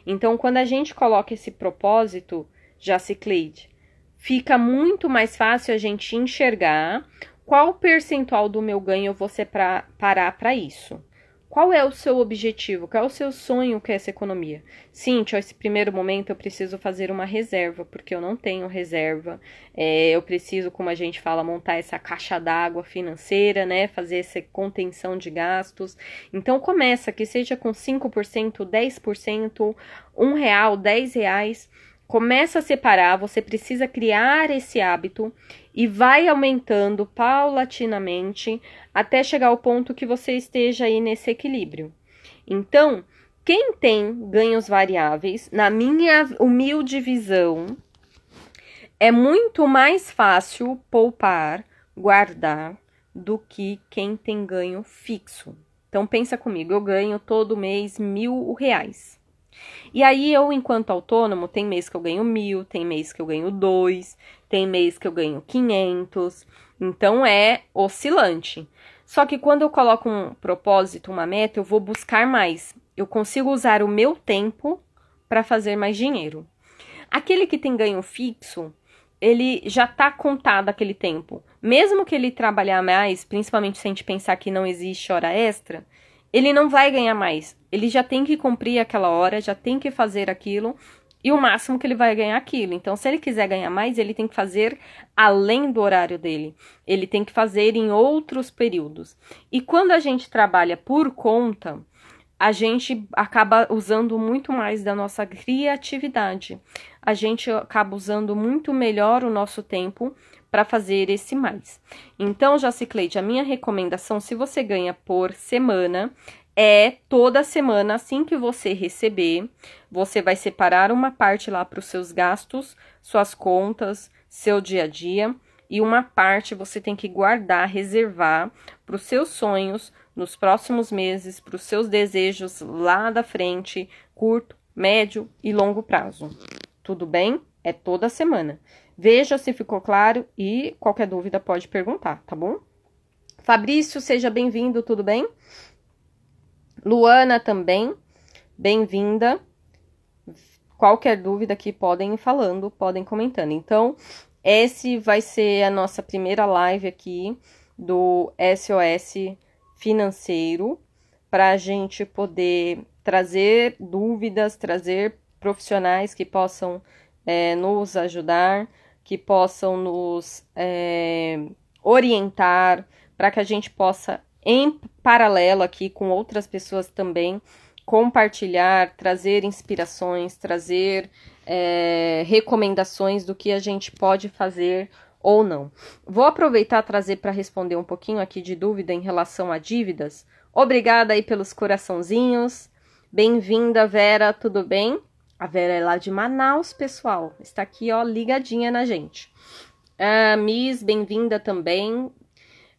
Então quando a gente coloca esse propósito, já se Cleide, fica muito mais fácil a gente enxergar qual percentual do meu ganho eu vou parar para isso. Qual é o seu objetivo? Qual é o seu sonho com essa economia? Cintia, esse primeiro momento eu preciso fazer uma reserva, porque eu não tenho reserva. É, eu preciso, como a gente fala, montar essa caixa d'água financeira, né? Fazer essa contenção de gastos. Então começa, que seja com 5%, 10%, um real, 10 reais começa a separar, você precisa criar esse hábito e vai aumentando paulatinamente até chegar ao ponto que você esteja aí nesse equilíbrio. Então, quem tem ganhos variáveis, na minha humilde visão, é muito mais fácil poupar, guardar do que quem tem ganho fixo. Então pensa comigo, eu ganho todo mês mil reais. E aí eu, enquanto autônomo, tem mês que eu ganho mil, tem mês que eu ganho dois, tem mês que eu ganho 500. Então é oscilante. Só que quando eu coloco um propósito, uma meta, eu vou buscar mais. Eu consigo usar o meu tempo para fazer mais dinheiro. Aquele que tem ganho fixo, ele já está contado aquele tempo. Mesmo que ele trabalhar mais, principalmente se a gente pensar que não existe hora extra, ele não vai ganhar mais. Ele já tem que cumprir aquela hora, já tem que fazer aquilo e o máximo que ele vai ganhar é aquilo. Então, se ele quiser ganhar mais, ele tem que fazer além do horário dele. Ele tem que fazer em outros períodos. E quando a gente trabalha por conta, a gente acaba usando muito mais da nossa criatividade. A gente acaba usando muito melhor o nosso tempo para fazer esse mais. Então, já a minha recomendação, se você ganha por semana, é toda semana, assim que você receber, você vai separar uma parte lá para os seus gastos, suas contas, seu dia a dia, e uma parte você tem que guardar, reservar para os seus sonhos nos próximos meses, para os seus desejos lá da frente, curto, médio e longo prazo. Tudo bem? É toda semana. Veja se ficou claro e qualquer dúvida pode perguntar, tá bom? Fabrício, seja bem-vindo, tudo bem? Luana também, bem-vinda. Qualquer dúvida aqui podem ir falando, podem comentando. Então, esse vai ser a nossa primeira live aqui do SOS financeiro para a gente poder trazer dúvidas, trazer profissionais que possam é, nos ajudar, que possam nos é, orientar para que a gente possa em paralelo aqui com outras pessoas também, compartilhar, trazer inspirações, trazer é, recomendações do que a gente pode fazer ou não. Vou aproveitar trazer para responder um pouquinho aqui de dúvida em relação a dívidas. Obrigada aí pelos coraçãozinhos. Bem-vinda, Vera, tudo bem? A Vera é lá de Manaus, pessoal. Está aqui, ó, ligadinha na gente. Uh, Miss, bem-vinda também.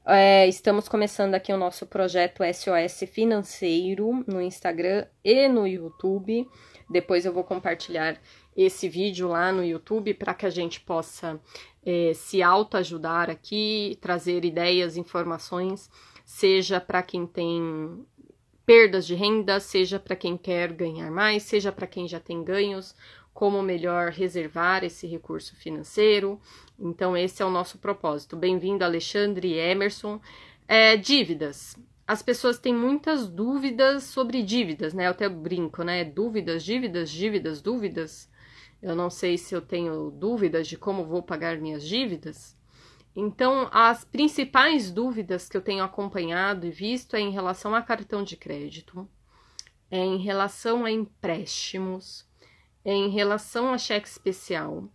É, estamos começando aqui o nosso projeto SOS Financeiro no Instagram e no YouTube. Depois eu vou compartilhar esse vídeo lá no YouTube para que a gente possa é, se autoajudar aqui, trazer ideias, informações, seja para quem tem perdas de renda, seja para quem quer ganhar mais, seja para quem já tem ganhos, como melhor reservar esse recurso financeiro, então, esse é o nosso propósito. Bem-vindo, Alexandre e Emerson. É, dívidas. As pessoas têm muitas dúvidas sobre dívidas, né? Eu até brinco, né? Dúvidas, dívidas, dívidas, dúvidas. Eu não sei se eu tenho dúvidas de como vou pagar minhas dívidas. Então, as principais dúvidas que eu tenho acompanhado e visto é em relação a cartão de crédito, é em relação a empréstimos, é em relação a cheque especial.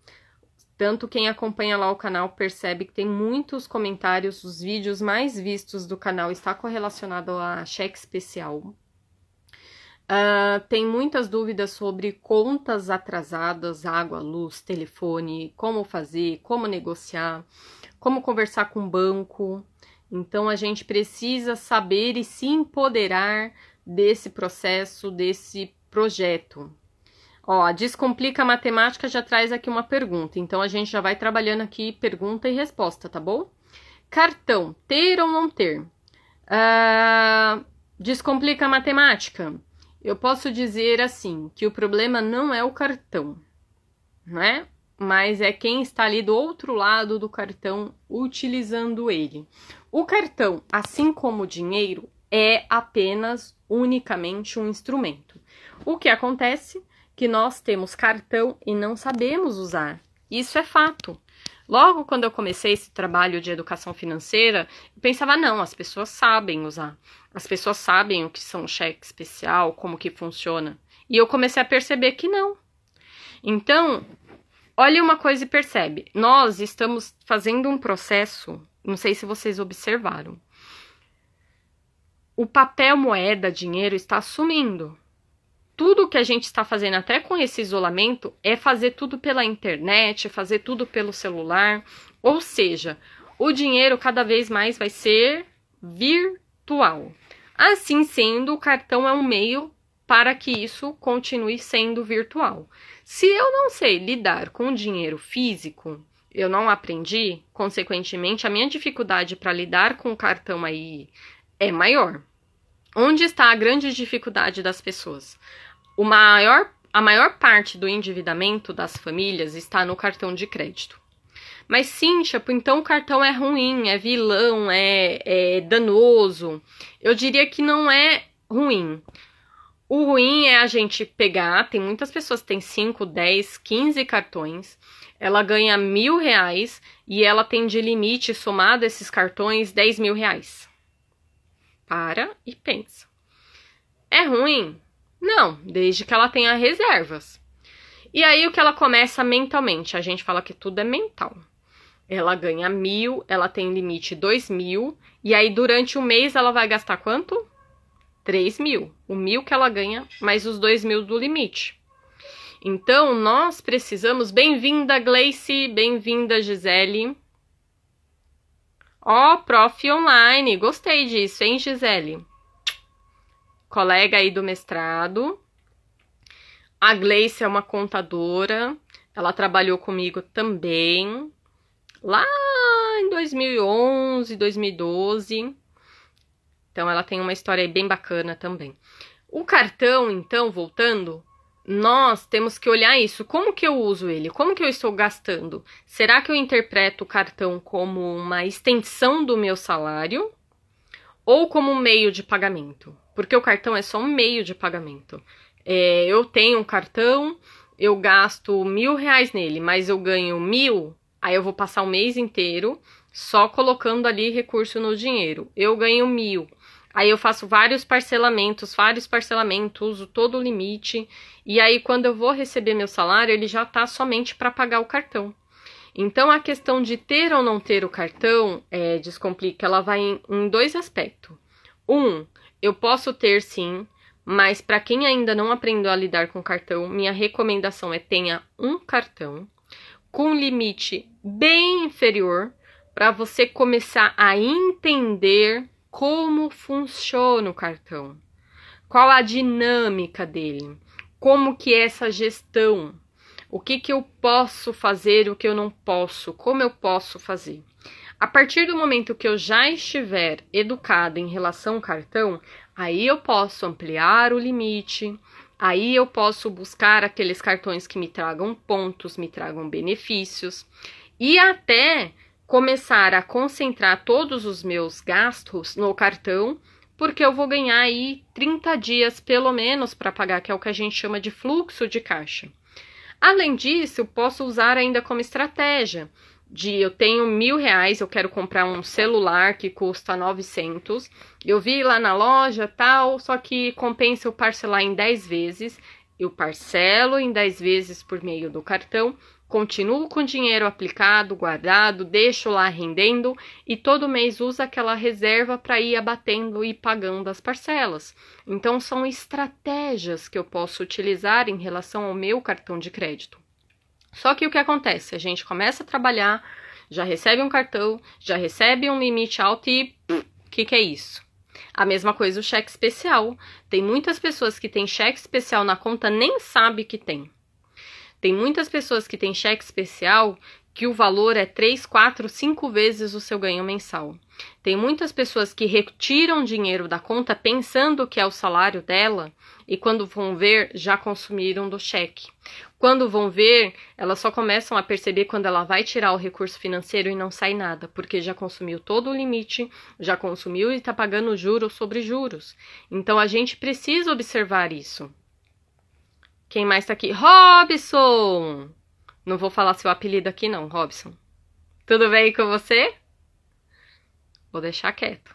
Tanto quem acompanha lá o canal percebe que tem muitos comentários, os vídeos mais vistos do canal está correlacionado a cheque especial. Uh, tem muitas dúvidas sobre contas atrasadas, água, luz, telefone, como fazer, como negociar, como conversar com o banco. Então a gente precisa saber e se empoderar desse processo, desse projeto. Ó, a Descomplica a Matemática já traz aqui uma pergunta. Então, a gente já vai trabalhando aqui pergunta e resposta, tá bom? Cartão, ter ou não ter? Uh, descomplica a Matemática. Eu posso dizer assim, que o problema não é o cartão, né? Mas é quem está ali do outro lado do cartão utilizando ele. O cartão, assim como o dinheiro, é apenas unicamente um instrumento. O que acontece que nós temos cartão e não sabemos usar. Isso é fato. Logo quando eu comecei esse trabalho de educação financeira, eu pensava não, as pessoas sabem usar. As pessoas sabem o que são cheque especial, como que funciona. E eu comecei a perceber que não. Então, olha uma coisa e percebe. Nós estamos fazendo um processo, não sei se vocês observaram. O papel moeda, dinheiro está sumindo tudo que a gente está fazendo, até com esse isolamento, é fazer tudo pela internet, é fazer tudo pelo celular. Ou seja, o dinheiro cada vez mais vai ser virtual. Assim sendo, o cartão é um meio para que isso continue sendo virtual. Se eu não sei lidar com dinheiro físico, eu não aprendi, consequentemente, a minha dificuldade para lidar com o cartão aí é maior. Onde está a grande dificuldade das pessoas? o maior, a maior parte do endividamento das famílias está no cartão de crédito. Mas Cíntia, tipo, então o cartão é ruim, é vilão, é, é danoso. Eu diria que não é ruim. O ruim é a gente pegar, tem muitas pessoas que têm 5, 10, 15 cartões, ela ganha mil reais e ela tem de limite somado esses cartões 10 mil reais. Para e pensa. É ruim? Não, desde que ela tenha reservas. E aí o que ela começa mentalmente? A gente fala que tudo é mental. Ela ganha mil, ela tem limite dois mil, e aí durante o mês ela vai gastar quanto? Três mil. O mil que ela ganha, mais os dois mil do limite. Então, nós precisamos. Bem-vinda, Gleice. Bem-vinda, Gisele. Ó, oh, prof online. Gostei disso, hein, Gisele? colega aí do mestrado. A Gleice é uma contadora, ela trabalhou comigo também lá em 2011, 2012. Então ela tem uma história aí bem bacana também. O cartão, então, voltando, nós temos que olhar isso. Como que eu uso ele? Como que eu estou gastando? Será que eu interpreto o cartão como uma extensão do meu salário ou como um meio de pagamento? porque o cartão é só um meio de pagamento. É, eu tenho um cartão, eu gasto mil reais nele, mas eu ganho mil, aí eu vou passar o mês inteiro só colocando ali recurso no dinheiro. Eu ganho mil, Aí eu faço vários parcelamentos, vários parcelamentos, uso todo o limite. E aí, quando eu vou receber meu salário, ele já tá somente para pagar o cartão. Então, a questão de ter ou não ter o cartão é, descomplica, ela vai em, em dois aspectos. Um, eu posso ter sim, mas para quem ainda não aprendeu a lidar com cartão, minha recomendação é tenha um cartão com limite bem inferior para você começar a entender como funciona o cartão, qual a dinâmica dele, como que é essa gestão, o que que eu posso fazer, o que eu não posso, como eu posso fazer. A partir do momento que eu já estiver educada em relação ao cartão, aí eu posso ampliar o limite, aí eu posso buscar aqueles cartões que me tragam pontos, me tragam benefícios e até começar a concentrar todos os meus gastos no cartão, porque eu vou ganhar aí 30 dias pelo menos para pagar, que é o que a gente chama de fluxo de caixa. Além disso, posso usar ainda como estratégia de eu tenho mil reais, eu quero comprar um celular que custa 900, eu vi lá na loja tal, só que compensa eu parcelar em 10 vezes, eu parcelo em 10 vezes por meio do cartão, continuo com o dinheiro aplicado, guardado, deixo lá rendendo e todo mês uso aquela reserva para ir abatendo e pagando as parcelas. Então são estratégias que eu posso utilizar em relação ao meu cartão de crédito. Só que o que acontece? A gente começa a trabalhar, já recebe um cartão, já recebe um limite alto e o que, que é isso? A mesma coisa o cheque especial. Tem muitas pessoas que têm cheque especial na conta nem sabe que tem. Tem muitas pessoas que têm cheque especial que o valor é 3, 4, 5 vezes o seu ganho mensal. Tem muitas pessoas que retiram dinheiro da conta pensando que é o salário dela e quando vão ver já consumiram do cheque. Quando vão ver, elas só começam a perceber quando ela vai tirar o recurso financeiro e não sai nada, porque já consumiu todo o limite, já consumiu e está pagando juros sobre juros. Então a gente precisa observar isso. Quem mais está aqui? Robson! Não vou falar seu apelido aqui, não, Robson. Tudo bem com você? Vou deixar quieto.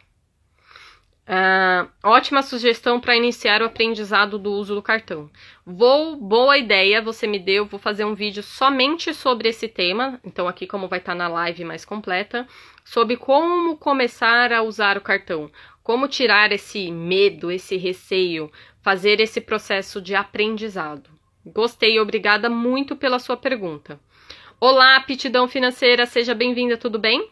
Ah, ótima sugestão para iniciar o aprendizado do uso do cartão. Vou, boa ideia, você me deu. Vou fazer um vídeo somente sobre esse tema. Então, aqui, como vai estar tá na live mais completa, sobre como começar a usar o cartão, como tirar esse medo, esse receio, fazer esse processo de aprendizado. Gostei, obrigada muito pela sua pergunta. Olá, aptidão financeira, seja bem-vinda, tudo bem?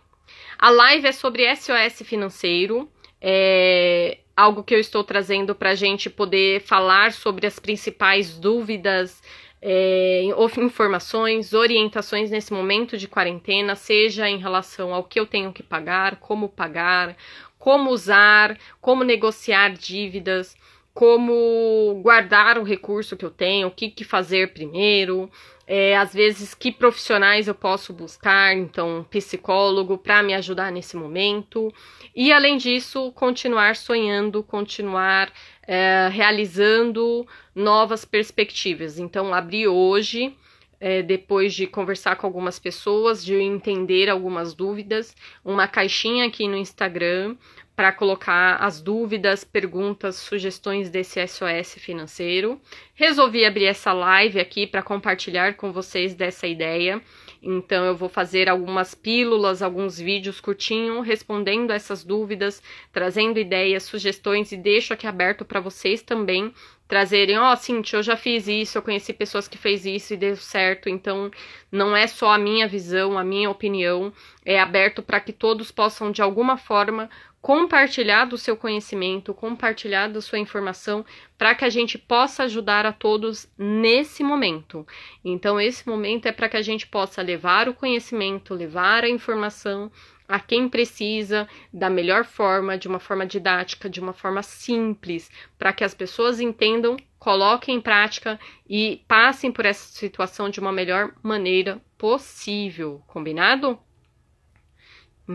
A live é sobre SOS financeiro é algo que eu estou trazendo para a gente poder falar sobre as principais dúvidas, é, informações, orientações nesse momento de quarentena, seja em relação ao que eu tenho que pagar, como pagar, como usar, como negociar dívidas, como guardar o recurso que eu tenho, o que, que fazer primeiro, é, às vezes que profissionais eu posso buscar, então um psicólogo para me ajudar nesse momento e além disso continuar sonhando, continuar é, realizando novas perspectivas. Então abri hoje é, depois de conversar com algumas pessoas, de entender algumas dúvidas, uma caixinha aqui no Instagram, para colocar as dúvidas, perguntas, sugestões desse SOS financeiro. Resolvi abrir essa live aqui para compartilhar com vocês dessa ideia. Então eu vou fazer algumas pílulas, alguns vídeos curtinhos respondendo essas dúvidas, trazendo ideias, sugestões e deixo aqui aberto para vocês também trazerem, ó, oh, Cintia, eu já fiz isso, eu conheci pessoas que fez isso e deu certo, então não é só a minha visão, a minha opinião, é aberto para que todos possam de alguma forma compartilhar do seu conhecimento, compartilhar da sua informação, para que a gente possa ajudar a todos nesse momento. Então, esse momento é para que a gente possa levar o conhecimento, levar a informação a quem precisa, da melhor forma, de uma forma didática, de uma forma simples, para que as pessoas entendam, coloquem em prática e passem por essa situação de uma melhor maneira possível. Combinado?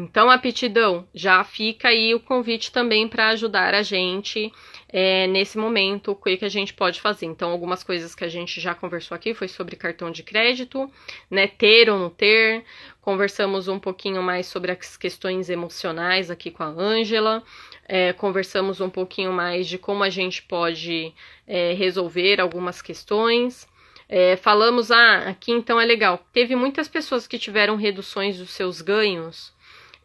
Então, aptidão, já fica aí o convite também para ajudar a gente é, nesse momento, o que, que a gente pode fazer. Então, algumas coisas que a gente já conversou aqui foi sobre cartão de crédito, né? Ter ou não ter. Conversamos um pouquinho mais sobre as questões emocionais aqui com a Ângela. É, conversamos um pouquinho mais de como a gente pode é, resolver algumas questões. É, falamos, ah, aqui então é legal. Teve muitas pessoas que tiveram reduções dos seus ganhos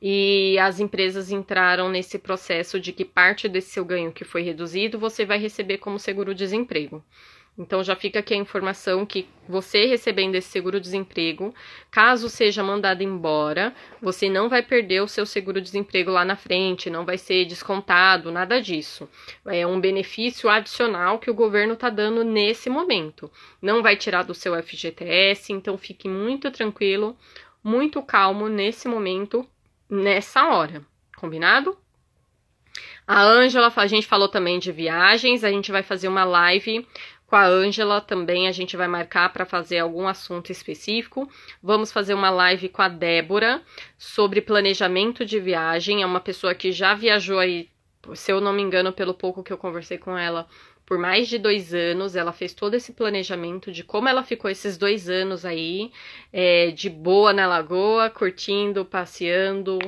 e as empresas entraram nesse processo de que parte desse seu ganho que foi reduzido você vai receber como seguro-desemprego. Então já fica aqui a informação que você recebendo esse seguro-desemprego, caso seja mandado embora, você não vai perder o seu seguro-desemprego lá na frente, não vai ser descontado, nada disso. É um benefício adicional que o governo está dando nesse momento. Não vai tirar do seu FGTS, então fique muito tranquilo, muito calmo nesse momento nessa hora, combinado? A Ângela, a gente falou também de viagens, a gente vai fazer uma live com a Ângela também, a gente vai marcar para fazer algum assunto específico. Vamos fazer uma live com a Débora sobre planejamento de viagem, é uma pessoa que já viajou aí, se eu não me engano, pelo pouco que eu conversei com ela, por mais de dois anos. Ela fez todo esse planejamento de como ela ficou esses dois anos aí, é, de boa na lagoa, curtindo, passeando,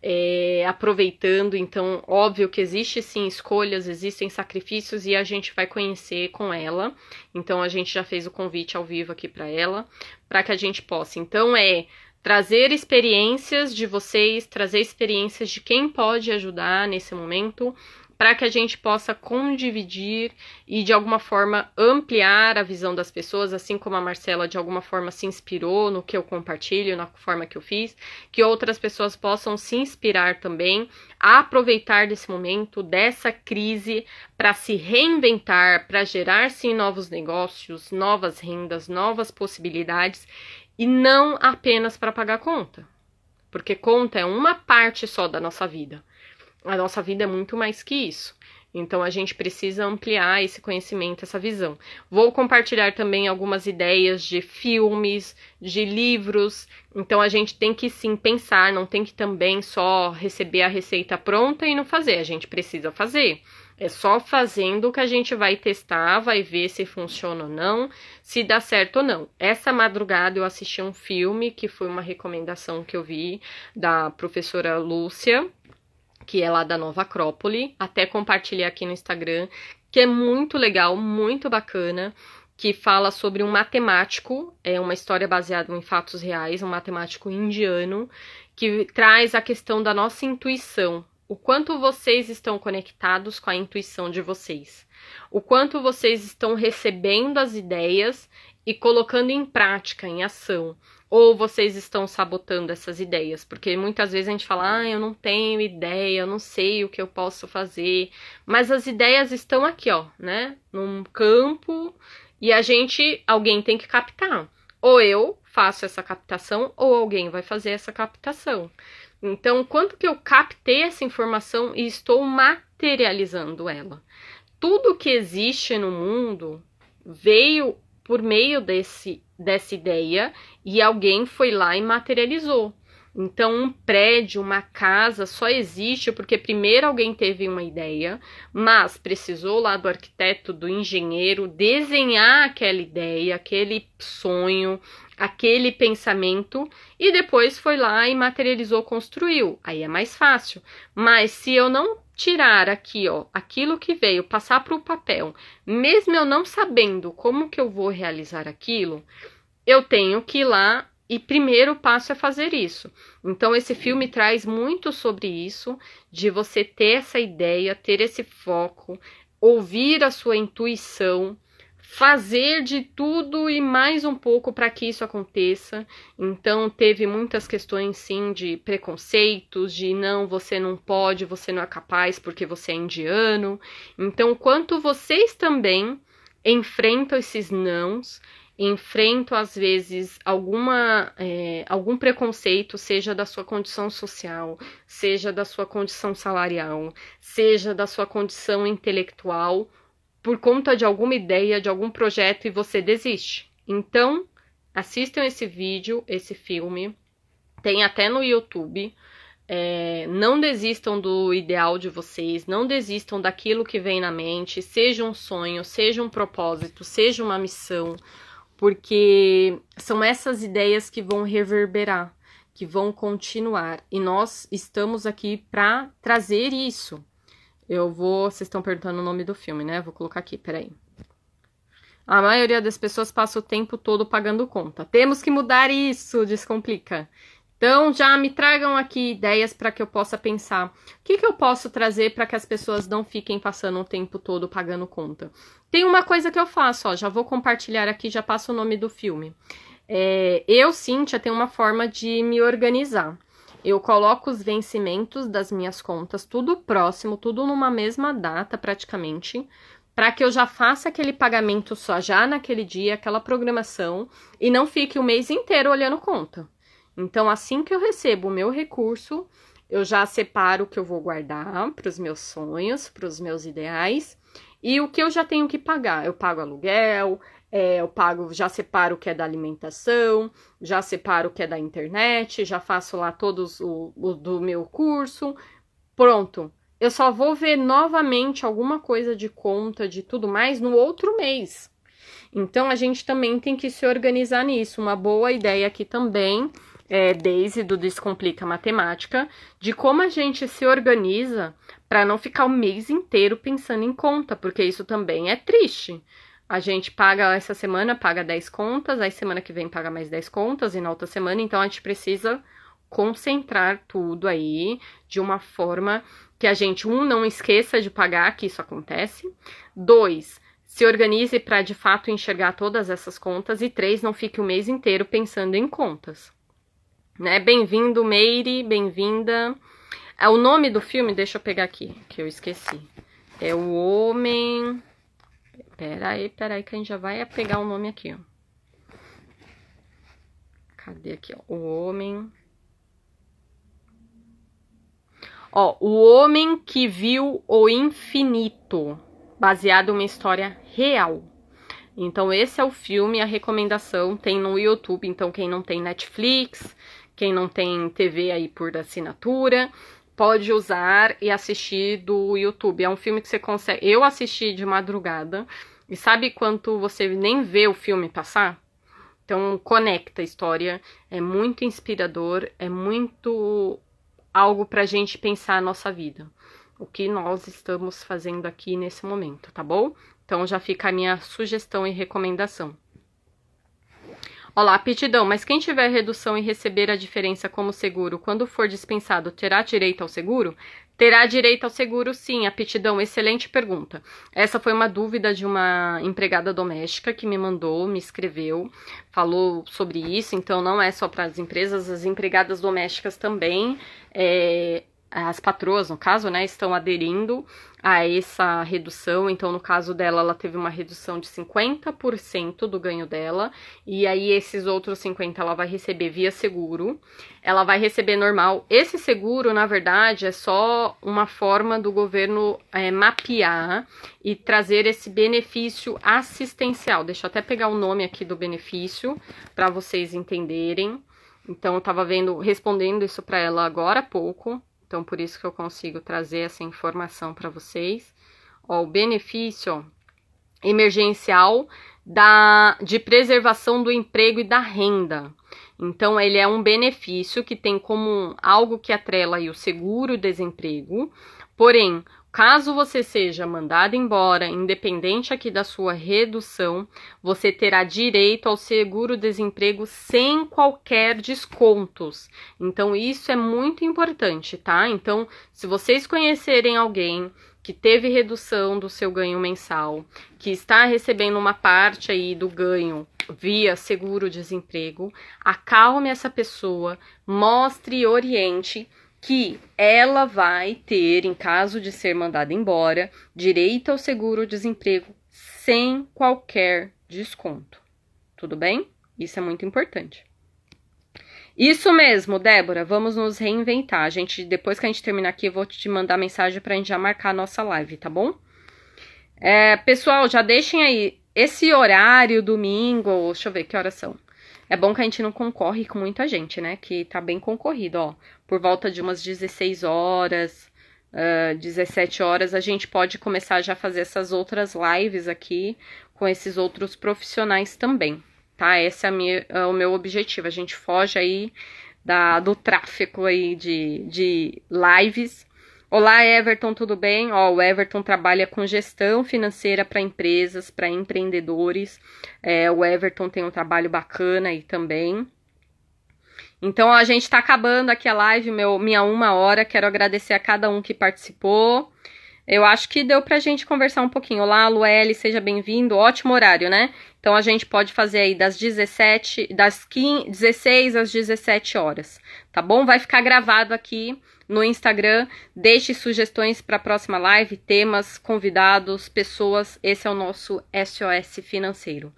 é, aproveitando. Então, óbvio que existe sim escolhas, existem sacrifícios e a gente vai conhecer com ela. Então, a gente já fez o convite ao vivo aqui para ela, para que a gente possa. Então, é trazer experiências de vocês, trazer experiências de quem pode ajudar nesse momento, para que a gente possa condividir e de alguma forma ampliar a visão das pessoas, assim como a Marcela de alguma forma se inspirou no que eu compartilho, na forma que eu fiz, que outras pessoas possam se inspirar também, aproveitar desse momento, dessa crise, para se reinventar, para gerar sim novos negócios, novas rendas, novas possibilidades e não apenas para pagar conta. Porque conta é uma parte só da nossa vida a nossa vida é muito mais que isso. Então a gente precisa ampliar esse conhecimento, essa visão. Vou compartilhar também algumas ideias de filmes, de livros. Então a gente tem que sim pensar, não tem que também só receber a receita pronta e não fazer. A gente precisa fazer. É só fazendo que a gente vai testar, vai ver se funciona ou não, se dá certo ou não. Essa madrugada eu assisti um filme que foi uma recomendação que eu vi da professora Lúcia, que é lá da Nova Acrópole. Até compartilhei aqui no Instagram, que é muito legal, muito bacana que fala sobre um matemático, é uma história baseada em fatos reais, um matemático indiano, que traz a questão da nossa intuição. O quanto vocês estão conectados com a intuição de vocês. O quanto vocês estão recebendo as ideias e colocando em prática, em ação. Ou vocês estão sabotando essas ideias? Porque muitas vezes a gente fala, ah, eu não tenho ideia, eu não sei o que eu posso fazer. Mas as ideias estão aqui, ó, né? Num campo e a gente, alguém tem que captar. Ou eu faço essa captação, ou alguém vai fazer essa captação. Então, quanto que eu captei essa informação e estou materializando ela? Tudo que existe no mundo veio por meio desse, dessa ideia e alguém foi lá e materializou. Então, um prédio, uma casa só existe porque primeiro alguém teve uma ideia, mas precisou lá do arquiteto, do engenheiro desenhar aquela ideia, aquele sonho, aquele pensamento e depois foi lá e materializou, construiu. Aí é mais fácil. Mas se eu não tirar aqui, ó, aquilo que veio, passar para o papel, mesmo eu não sabendo como que eu vou realizar aquilo, eu tenho que ir lá e primeiro passo é fazer isso. Então esse filme traz muito sobre isso, de você ter essa ideia, ter esse foco, ouvir a sua intuição fazer de tudo e mais um pouco para que isso aconteça. Então teve muitas questões sim de preconceitos, de não, você não pode, você não é capaz porque você é indiano. Então, quanto vocês também enfrentam esses nãos, enfrentam às vezes alguma, é, algum preconceito, seja da sua condição social, seja da sua condição salarial, seja da sua condição intelectual, por conta de alguma ideia, de algum projeto e você desiste. Então, assistam esse vídeo, esse filme, tem até no YouTube. É, não desistam do ideal de vocês, não desistam daquilo que vem na mente, seja um sonho, seja um propósito, seja uma missão, porque são essas ideias que vão reverberar, que vão continuar, e nós estamos aqui para trazer isso, eu vou. Vocês estão perguntando o nome do filme, né? Vou colocar aqui, peraí. A maioria das pessoas passa o tempo todo pagando conta. Temos que mudar isso, descomplica. Então já me tragam aqui ideias para que eu possa pensar. O que, que eu posso trazer para que as pessoas não fiquem passando o tempo todo pagando conta? Tem uma coisa que eu faço, ó, já vou compartilhar aqui, já passo o nome do filme. É, eu, Cíntia, tenho uma forma de me organizar. Eu coloco os vencimentos das minhas contas tudo próximo, tudo numa mesma data praticamente, para que eu já faça aquele pagamento só já naquele dia, aquela programação e não fique o mês inteiro olhando conta. Então, assim que eu recebo o meu recurso, eu já separo o que eu vou guardar para os meus sonhos, para os meus ideais e o que eu já tenho que pagar. Eu pago aluguel, é, eu pago, já separo o que é da alimentação, já separo o que é da internet, já faço lá todos o, o do meu curso. Pronto. Eu só vou ver novamente alguma coisa de conta, de tudo mais, no outro mês. Então a gente também tem que se organizar nisso. Uma boa ideia aqui também, é, desde do Descomplica Matemática, de como a gente se organiza para não ficar o mês inteiro pensando em conta, porque isso também é triste a gente paga essa semana, paga 10 contas, aí semana que vem paga mais 10 contas e na outra semana, então a gente precisa concentrar tudo aí de uma forma que a gente, um, não esqueça de pagar, que isso acontece, dois, se organize para de fato enxergar todas essas contas, e três, não fique o mês inteiro pensando em contas. Né? Bem-vindo, Meire, bem-vinda. É o nome do filme, deixa eu pegar aqui, que eu esqueci. É O Homem Pera aí, pera aí, que a gente já vai pegar o um nome aqui, ó. Cadê aqui, ó? O homem. Ó, o homem que viu o infinito, baseado em uma história real. Então esse é o filme, a recomendação tem no YouTube, então quem não tem Netflix, quem não tem TV aí por assinatura, pode usar e assistir do YouTube. É um filme que você consegue. Eu assisti de madrugada. E sabe quanto você nem vê o filme passar? Então conecta a história. É muito inspirador. É muito algo pra gente pensar a nossa vida. O que nós estamos fazendo aqui nesse momento, tá bom? Então já fica a minha sugestão e recomendação. Olá, aptidão, mas quem tiver redução e receber a diferença como seguro quando for dispensado terá direito ao seguro? Terá direito ao seguro, sim, aptidão, excelente pergunta. Essa foi uma dúvida de uma empregada doméstica que me mandou, me escreveu, falou sobre isso, então não é só para as empresas, as empregadas domésticas também é, as patroas, no caso, né, estão aderindo a essa redução. Então, no caso dela, ela teve uma redução de 50% do ganho dela, e aí esses outros 50 ela vai receber via seguro. Ela vai receber normal. Esse seguro, na verdade, é só uma forma do governo é, mapear e trazer esse benefício assistencial. Deixa eu até pegar o nome aqui do benefício para vocês entenderem. Então, eu estava vendo, respondendo isso para ela agora há pouco. Então, por isso que eu consigo trazer essa informação para vocês. Ó, o benefício emergencial da, de preservação do emprego e da renda. Então, ele é um benefício que tem como algo que atrela o seguro-desemprego, porém, Caso você seja mandado embora, independente aqui da sua redução, você terá direito ao seguro-desemprego sem qualquer descontos. Então, isso é muito importante, tá? Então, se vocês conhecerem alguém que teve redução do seu ganho mensal, que está recebendo uma parte aí do ganho via seguro-desemprego, acalme essa pessoa, mostre e oriente que ela vai ter, em caso de ser mandada embora, direito ao seguro-desemprego sem qualquer desconto. Tudo bem? Isso é muito importante. Isso mesmo, Débora. Vamos nos reinventar. A gente, depois que a gente terminar aqui, eu vou te mandar mensagem para a gente já marcar a nossa live, tá bom? É, pessoal, já deixem aí esse horário, domingo, deixa eu ver que horas são. É bom que a gente não concorre com muita gente, né? Que tá bem concorrido, ó. Por volta de umas 16 horas, uh, ah, 17 horas, a gente pode começar já a fazer essas outras lives aqui com esses outros profissionais também, tá? Esse é, minha, é o meu objetivo. A gente foge aí da, do tráfego aí de, de lives Olá, Everton, tudo bem? Ó, o Everton trabalha com gestão financeira para empresas, para empreendedores. É, o Everton tem um trabalho bacana aí também. Então, ó, a gente está acabando aqui a live, meu, minha uma hora. Quero agradecer a cada um que participou. Eu acho que deu para a gente conversar um pouquinho. Olá, Lueli, seja bem-vindo. Ótimo horário, né? Então, a gente pode fazer aí das 17, das 15, 16 às 17 horas, tá bom? Vai ficar gravado aqui no Instagram. Deixe sugestões para a próxima live, temas, convidados, pessoas. Esse é o nosso SOS financeiro.